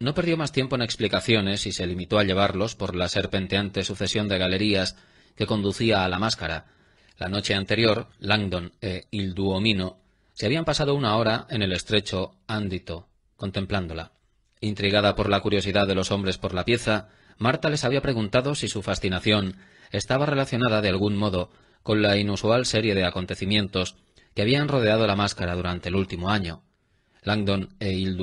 No perdió más tiempo en explicaciones y se limitó a llevarlos por la serpenteante sucesión de galerías que conducía a la máscara. La noche anterior, Langdon e Il Duomino se habían pasado una hora en el estrecho ándito, contemplándola. Intrigada por la curiosidad de los hombres por la pieza, Marta les había preguntado si su fascinación estaba relacionada de algún modo con la inusual serie de acontecimientos que habían rodeado la máscara durante el último año. Langdon e Il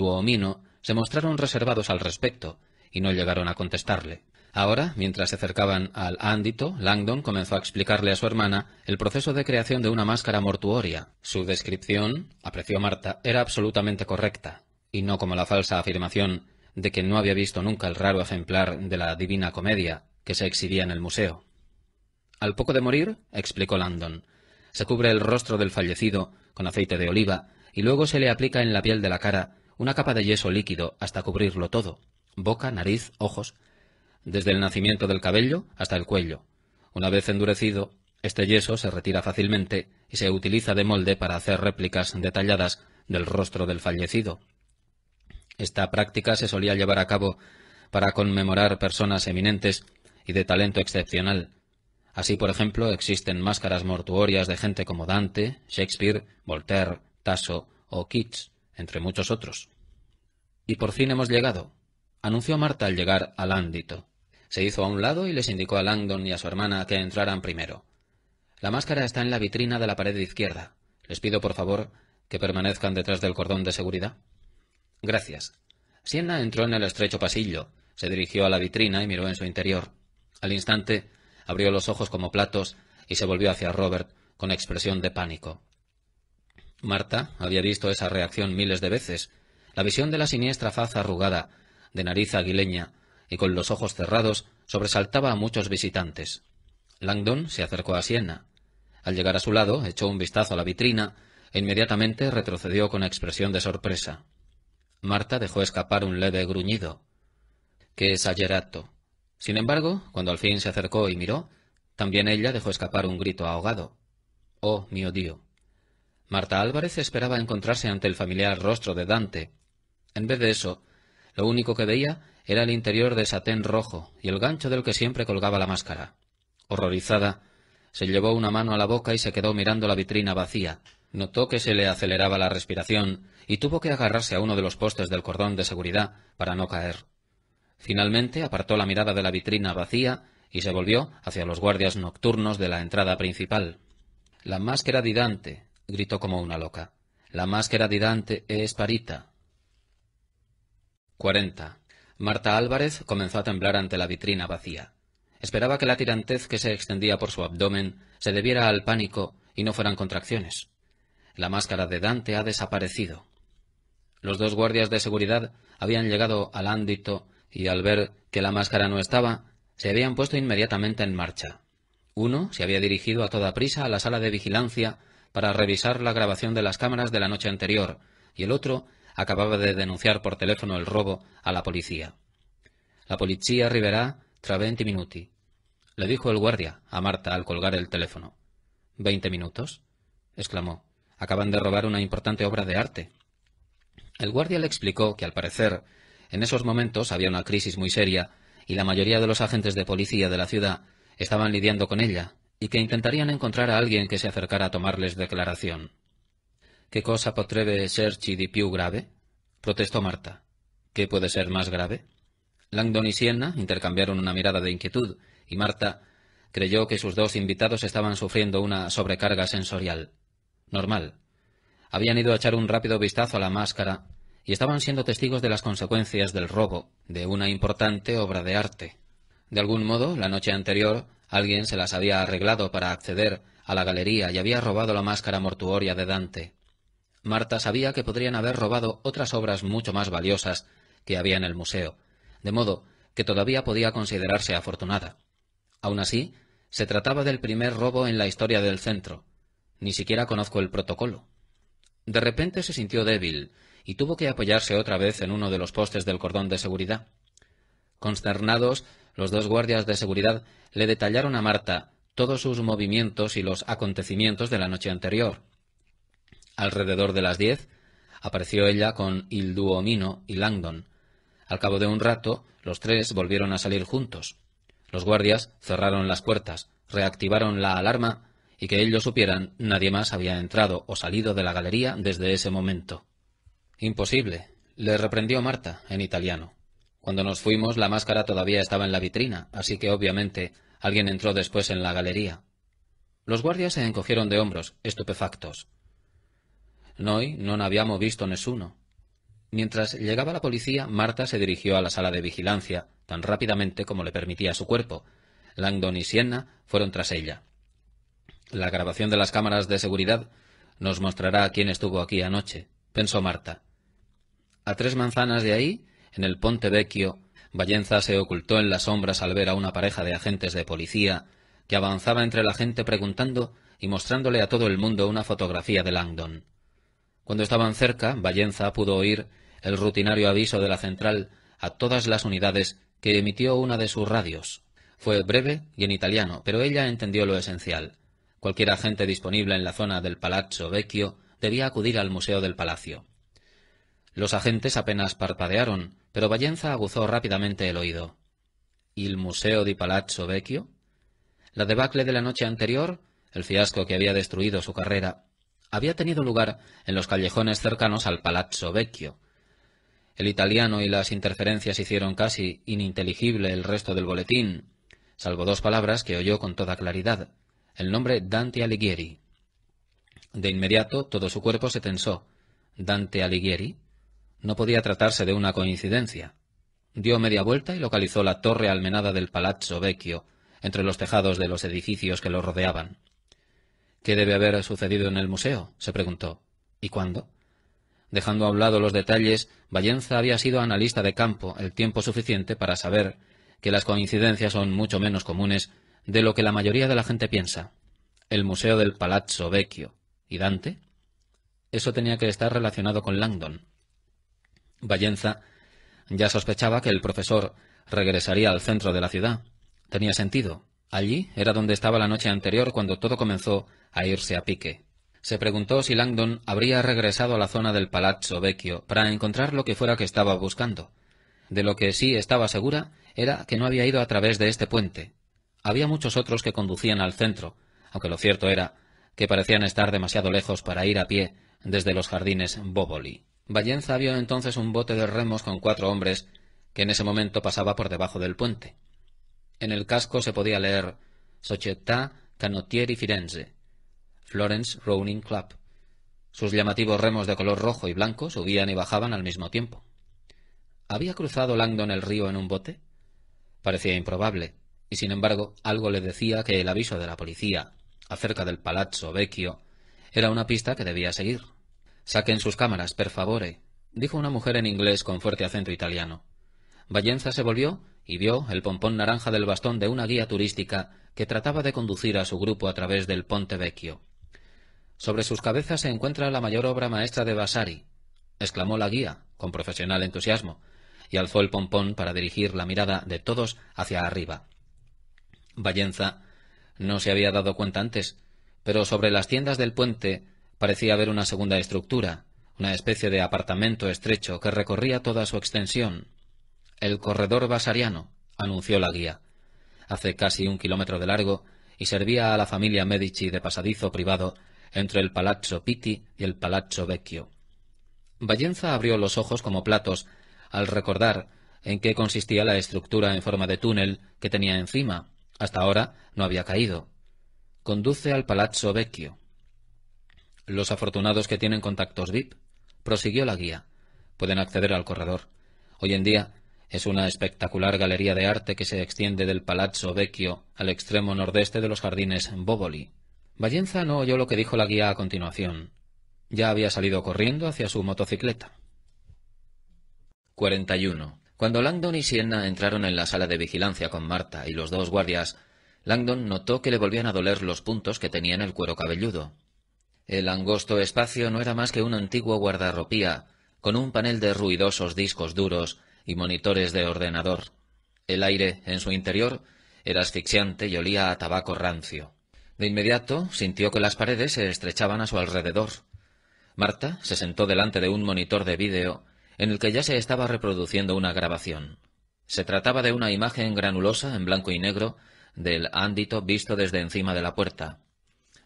se mostraron reservados al respecto y no llegaron a contestarle. Ahora, mientras se acercaban al ándito, Langdon comenzó a explicarle a su hermana el proceso de creación de una máscara mortuoria. Su descripción, apreció Marta, era absolutamente correcta, y no como la falsa afirmación de que no había visto nunca el raro ejemplar de la Divina Comedia que se exhibía en el museo. Al poco de morir, explicó Landon, se cubre el rostro del fallecido con aceite de oliva y luego se le aplica en la piel de la cara una capa de yeso líquido hasta cubrirlo todo, boca, nariz, ojos, desde el nacimiento del cabello hasta el cuello. Una vez endurecido, este yeso se retira fácilmente y se utiliza de molde para hacer réplicas detalladas del rostro del fallecido. Esta práctica se solía llevar a cabo para conmemorar personas eminentes y de talento excepcional, Así, por ejemplo, existen máscaras mortuorias de gente como Dante, Shakespeare, Voltaire, Tasso o Keats, entre muchos otros. Y por fin hemos llegado, anunció Marta al llegar al ándito. Se hizo a un lado y les indicó a Langdon y a su hermana que entraran primero. La máscara está en la vitrina de la pared izquierda. Les pido, por favor, que permanezcan detrás del cordón de seguridad. Gracias. Sienna entró en el estrecho pasillo, se dirigió a la vitrina y miró en su interior. Al instante, abrió los ojos como platos y se volvió hacia Robert con expresión de pánico. Marta había visto esa reacción miles de veces, la visión de la siniestra faz arrugada, de nariz aguileña y con los ojos cerrados, sobresaltaba a muchos visitantes. Langdon se acercó a Siena. Al llegar a su lado, echó un vistazo a la vitrina e inmediatamente retrocedió con expresión de sorpresa. Marta dejó escapar un leve gruñido. ¿Qué es sin embargo, cuando al fin se acercó y miró, también ella dejó escapar un grito ahogado. Oh, mío Dios! Marta Álvarez esperaba encontrarse ante el familiar rostro de Dante. En vez de eso, lo único que veía era el interior de satén rojo y el gancho del que siempre colgaba la máscara. Horrorizada, se llevó una mano a la boca y se quedó mirando la vitrina vacía. Notó que se le aceleraba la respiración y tuvo que agarrarse a uno de los postes del cordón de seguridad para no caer. Finalmente apartó la mirada de la vitrina vacía y se volvió hacia los guardias nocturnos de la entrada principal. La máscara de Dante, gritó como una loca. La máscara de Dante es parita. 40. Marta Álvarez comenzó a temblar ante la vitrina vacía. Esperaba que la tirantez que se extendía por su abdomen se debiera al pánico y no fueran contracciones. La máscara de Dante ha desaparecido. Los dos guardias de seguridad habían llegado al ámbito y al ver que la máscara no estaba, se habían puesto inmediatamente en marcha. Uno se había dirigido a toda prisa a la sala de vigilancia para revisar la grabación de las cámaras de la noche anterior, y el otro acababa de denunciar por teléfono el robo a la policía. La policía arriverá tra veinte minuti, le dijo el guardia a Marta al colgar el teléfono. ¿Veinte minutos? exclamó. Acaban de robar una importante obra de arte. El guardia le explicó que al parecer en esos momentos había una crisis muy seria y la mayoría de los agentes de policía de la ciudad estaban lidiando con ella y que intentarían encontrar a alguien que se acercara a tomarles declaración. ¿Qué cosa potrebe ser di più grave? protestó Marta. ¿Qué puede ser más grave? Langdon y Sienna intercambiaron una mirada de inquietud y Marta creyó que sus dos invitados estaban sufriendo una sobrecarga sensorial. Normal. Habían ido a echar un rápido vistazo a la máscara y estaban siendo testigos de las consecuencias del robo de una importante obra de arte. De algún modo, la noche anterior, alguien se las había arreglado para acceder a la galería y había robado la máscara mortuoria de Dante. Marta sabía que podrían haber robado otras obras mucho más valiosas que había en el museo, de modo que todavía podía considerarse afortunada. Aun así, se trataba del primer robo en la historia del centro. Ni siquiera conozco el protocolo. De repente se sintió débil y tuvo que apoyarse otra vez en uno de los postes del cordón de seguridad. Consternados, los dos guardias de seguridad le detallaron a Marta todos sus movimientos y los acontecimientos de la noche anterior. Alrededor de las diez, apareció ella con Ilduomino y Langdon. Al cabo de un rato, los tres volvieron a salir juntos. Los guardias cerraron las puertas, reactivaron la alarma, y que ellos supieran, nadie más había entrado o salido de la galería desde ese momento. Imposible, le reprendió Marta, en italiano. Cuando nos fuimos la máscara todavía estaba en la vitrina, así que obviamente alguien entró después en la galería. Los guardias se encogieron de hombros, estupefactos. Noi no habíamos visto nessuno. Mientras llegaba la policía, Marta se dirigió a la sala de vigilancia, tan rápidamente como le permitía su cuerpo. Langdon y Sienna fueron tras ella. La grabación de las cámaras de seguridad nos mostrará quién estuvo aquí anoche, pensó Marta. A tres manzanas de ahí, en el Ponte Vecchio, Vallenza se ocultó en las sombras al ver a una pareja de agentes de policía que avanzaba entre la gente preguntando y mostrándole a todo el mundo una fotografía de Langdon. Cuando estaban cerca, Vallenza pudo oír el rutinario aviso de la central a todas las unidades que emitió una de sus radios. Fue breve y en italiano, pero ella entendió lo esencial. Cualquier agente disponible en la zona del Palazzo Vecchio debía acudir al Museo del Palacio. Los agentes apenas parpadearon, pero Vallenza aguzó rápidamente el oído. ¿Y el Museo di Palazzo Vecchio? La debacle de la noche anterior, el fiasco que había destruido su carrera, había tenido lugar en los callejones cercanos al Palazzo Vecchio. El italiano y las interferencias hicieron casi ininteligible el resto del boletín, salvo dos palabras que oyó con toda claridad, el nombre Dante Alighieri. De inmediato todo su cuerpo se tensó. ¿Dante Alighieri? No podía tratarse de una coincidencia. Dio media vuelta y localizó la torre almenada del Palazzo Vecchio, entre los tejados de los edificios que lo rodeaban. ¿Qué debe haber sucedido en el museo? se preguntó. ¿Y cuándo? Dejando a un lado los detalles, Vallenza había sido analista de campo el tiempo suficiente para saber que las coincidencias son mucho menos comunes de lo que la mayoría de la gente piensa. El Museo del Palazzo Vecchio. ¿Y Dante? Eso tenía que estar relacionado con Langdon. Vallenza ya sospechaba que el profesor regresaría al centro de la ciudad. Tenía sentido. Allí era donde estaba la noche anterior cuando todo comenzó a irse a pique. Se preguntó si Langdon habría regresado a la zona del Palazzo Vecchio para encontrar lo que fuera que estaba buscando. De lo que sí estaba segura era que no había ido a través de este puente. Había muchos otros que conducían al centro, aunque lo cierto era que parecían estar demasiado lejos para ir a pie desde los jardines Boboli. Vallenza vio entonces un bote de remos con cuatro hombres que en ese momento pasaba por debajo del puente. En el casco se podía leer Società Canottieri Firenze, Florence Rowing Club. Sus llamativos remos de color rojo y blanco subían y bajaban al mismo tiempo. ¿Había cruzado Langdon el río en un bote? Parecía improbable, y sin embargo algo le decía que el aviso de la policía acerca del Palazzo Vecchio era una pista que debía seguir. Saquen sus cámaras, per favore, dijo una mujer en inglés con fuerte acento italiano. Vallenza se volvió y vio el pompón naranja del bastón de una guía turística que trataba de conducir a su grupo a través del Ponte Vecchio. Sobre sus cabezas se encuentra la mayor obra maestra de Vasari, exclamó la guía, con profesional entusiasmo, y alzó el pompón para dirigir la mirada de todos hacia arriba. Vallenza no se había dado cuenta antes, pero sobre las tiendas del puente parecía haber una segunda estructura, una especie de apartamento estrecho que recorría toda su extensión. El corredor vasariano, anunció la guía, hace casi un kilómetro de largo y servía a la familia Medici de pasadizo privado entre el Palazzo Pitti y el Palazzo Vecchio. Vallenza abrió los ojos como platos al recordar en qué consistía la estructura en forma de túnel que tenía encima. Hasta ahora no había caído. Conduce al Palazzo Vecchio, los afortunados que tienen contactos VIP, prosiguió la guía, pueden acceder al corredor. Hoy en día es una espectacular galería de arte que se extiende del Palazzo Vecchio al extremo nordeste de los jardines Boboli. Vallenza no oyó lo que dijo la guía a continuación. Ya había salido corriendo hacia su motocicleta. 41. Cuando Langdon y Sienna entraron en la sala de vigilancia con Marta y los dos guardias, Langdon notó que le volvían a doler los puntos que tenía en el cuero cabelludo. El angosto espacio no era más que un antiguo guardarropía, con un panel de ruidosos discos duros y monitores de ordenador. El aire, en su interior, era asfixiante y olía a tabaco rancio. De inmediato sintió que las paredes se estrechaban a su alrededor. Marta se sentó delante de un monitor de vídeo en el que ya se estaba reproduciendo una grabación. Se trataba de una imagen granulosa en blanco y negro del ándito visto desde encima de la puerta.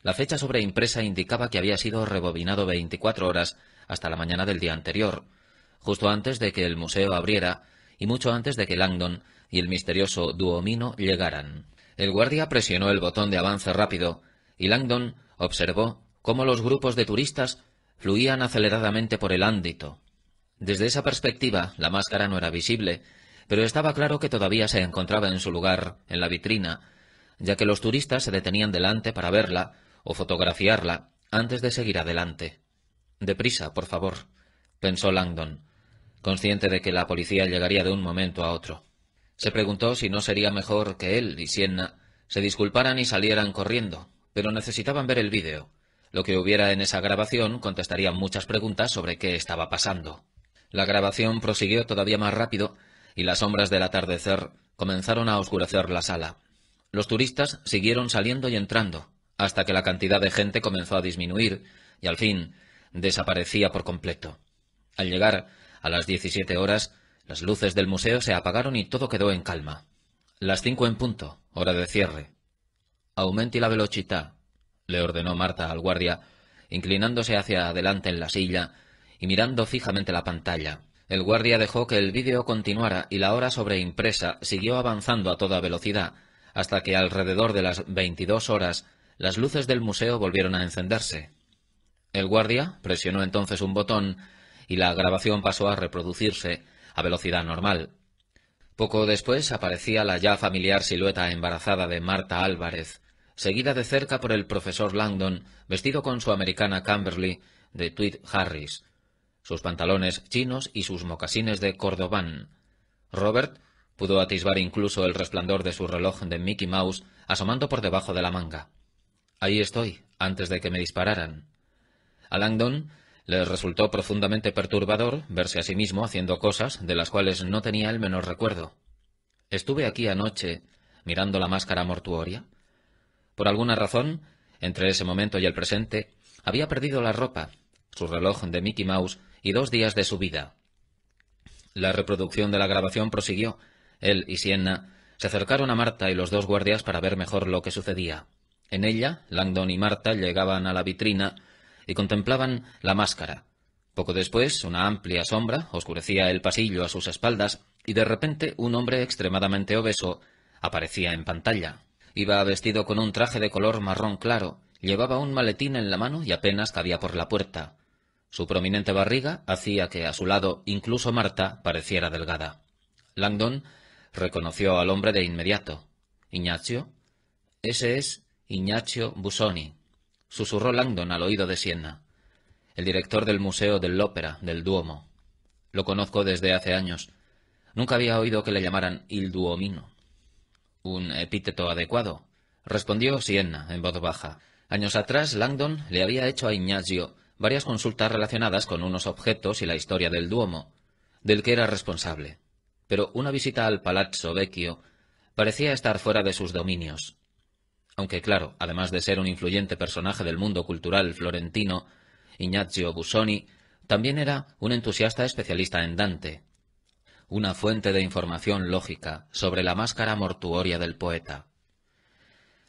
La fecha sobreimpresa indicaba que había sido rebobinado 24 horas hasta la mañana del día anterior, justo antes de que el museo abriera y mucho antes de que Langdon y el misterioso Duomino llegaran. El guardia presionó el botón de avance rápido y Langdon observó cómo los grupos de turistas fluían aceleradamente por el ándito. Desde esa perspectiva, la máscara no era visible, pero estaba claro que todavía se encontraba en su lugar, en la vitrina, ya que los turistas se detenían delante para verla o fotografiarla antes de seguir adelante. Deprisa, por favor, pensó Langdon, consciente de que la policía llegaría de un momento a otro. Se preguntó si no sería mejor que él y Sienna se disculparan y salieran corriendo, pero necesitaban ver el vídeo. Lo que hubiera en esa grabación contestaría muchas preguntas sobre qué estaba pasando. La grabación prosiguió todavía más rápido y las sombras del atardecer comenzaron a oscurecer la sala. Los turistas siguieron saliendo y entrando, hasta que la cantidad de gente comenzó a disminuir y al fin desaparecía por completo. Al llegar a las 17 horas, las luces del museo se apagaron y todo quedó en calma. Las cinco en punto, hora de cierre. Aumente la velocidad, le ordenó Marta al guardia, inclinándose hacia adelante en la silla y mirando fijamente la pantalla. El guardia dejó que el vídeo continuara y la hora sobreimpresa siguió avanzando a toda velocidad, hasta que alrededor de las veintidós horas las luces del museo volvieron a encenderse. El guardia presionó entonces un botón y la grabación pasó a reproducirse a velocidad normal. Poco después aparecía la ya familiar silueta embarazada de Marta Álvarez, seguida de cerca por el profesor Langdon, vestido con su americana Camberley de Tweed Harris, sus pantalones chinos y sus mocasines de cordobán. Robert pudo atisbar incluso el resplandor de su reloj de Mickey Mouse asomando por debajo de la manga. Ahí estoy, antes de que me dispararan. A Langdon le resultó profundamente perturbador verse a sí mismo haciendo cosas de las cuales no tenía el menor recuerdo. Estuve aquí anoche mirando la máscara mortuoria. Por alguna razón, entre ese momento y el presente, había perdido la ropa, su reloj de Mickey Mouse y dos días de su vida. La reproducción de la grabación prosiguió. Él y Sienna se acercaron a Marta y los dos guardias para ver mejor lo que sucedía. En ella, Langdon y Marta llegaban a la vitrina y contemplaban la máscara. Poco después, una amplia sombra oscurecía el pasillo a sus espaldas y de repente un hombre extremadamente obeso aparecía en pantalla. Iba vestido con un traje de color marrón claro, llevaba un maletín en la mano y apenas cabía por la puerta. Su prominente barriga hacía que a su lado incluso Marta pareciera delgada. Langdon reconoció al hombre de inmediato. Ignacio, ese es Ignacio Busoni, susurró Langdon al oído de Sienna, el director del Museo del Ópera del Duomo. Lo conozco desde hace años. Nunca había oído que le llamaran il Duomino. Un epíteto adecuado, respondió Sienna en voz baja. Años atrás, Langdon le había hecho a Ignacio varias consultas relacionadas con unos objetos y la historia del Duomo, del que era responsable. Pero una visita al Palazzo Vecchio parecía estar fuera de sus dominios. Aunque claro, además de ser un influyente personaje del mundo cultural florentino, Ignazio Busoni también era un entusiasta especialista en Dante, una fuente de información lógica sobre la máscara mortuoria del poeta.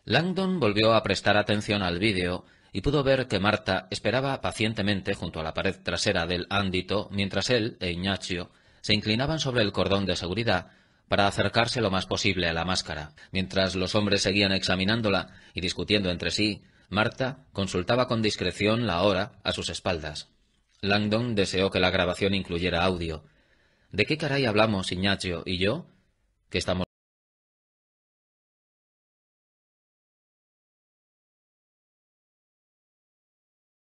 Langdon volvió a prestar atención al vídeo y pudo ver que Marta esperaba pacientemente junto a la pared trasera del ándito mientras él e Ignazio se inclinaban sobre el cordón de seguridad para acercarse lo más posible a la máscara. Mientras los hombres seguían examinándola y discutiendo entre sí, Marta consultaba con discreción la hora a sus espaldas. Langdon deseó que la grabación incluyera audio. ¿De qué caray hablamos Ignacio y yo? ¿Que estamos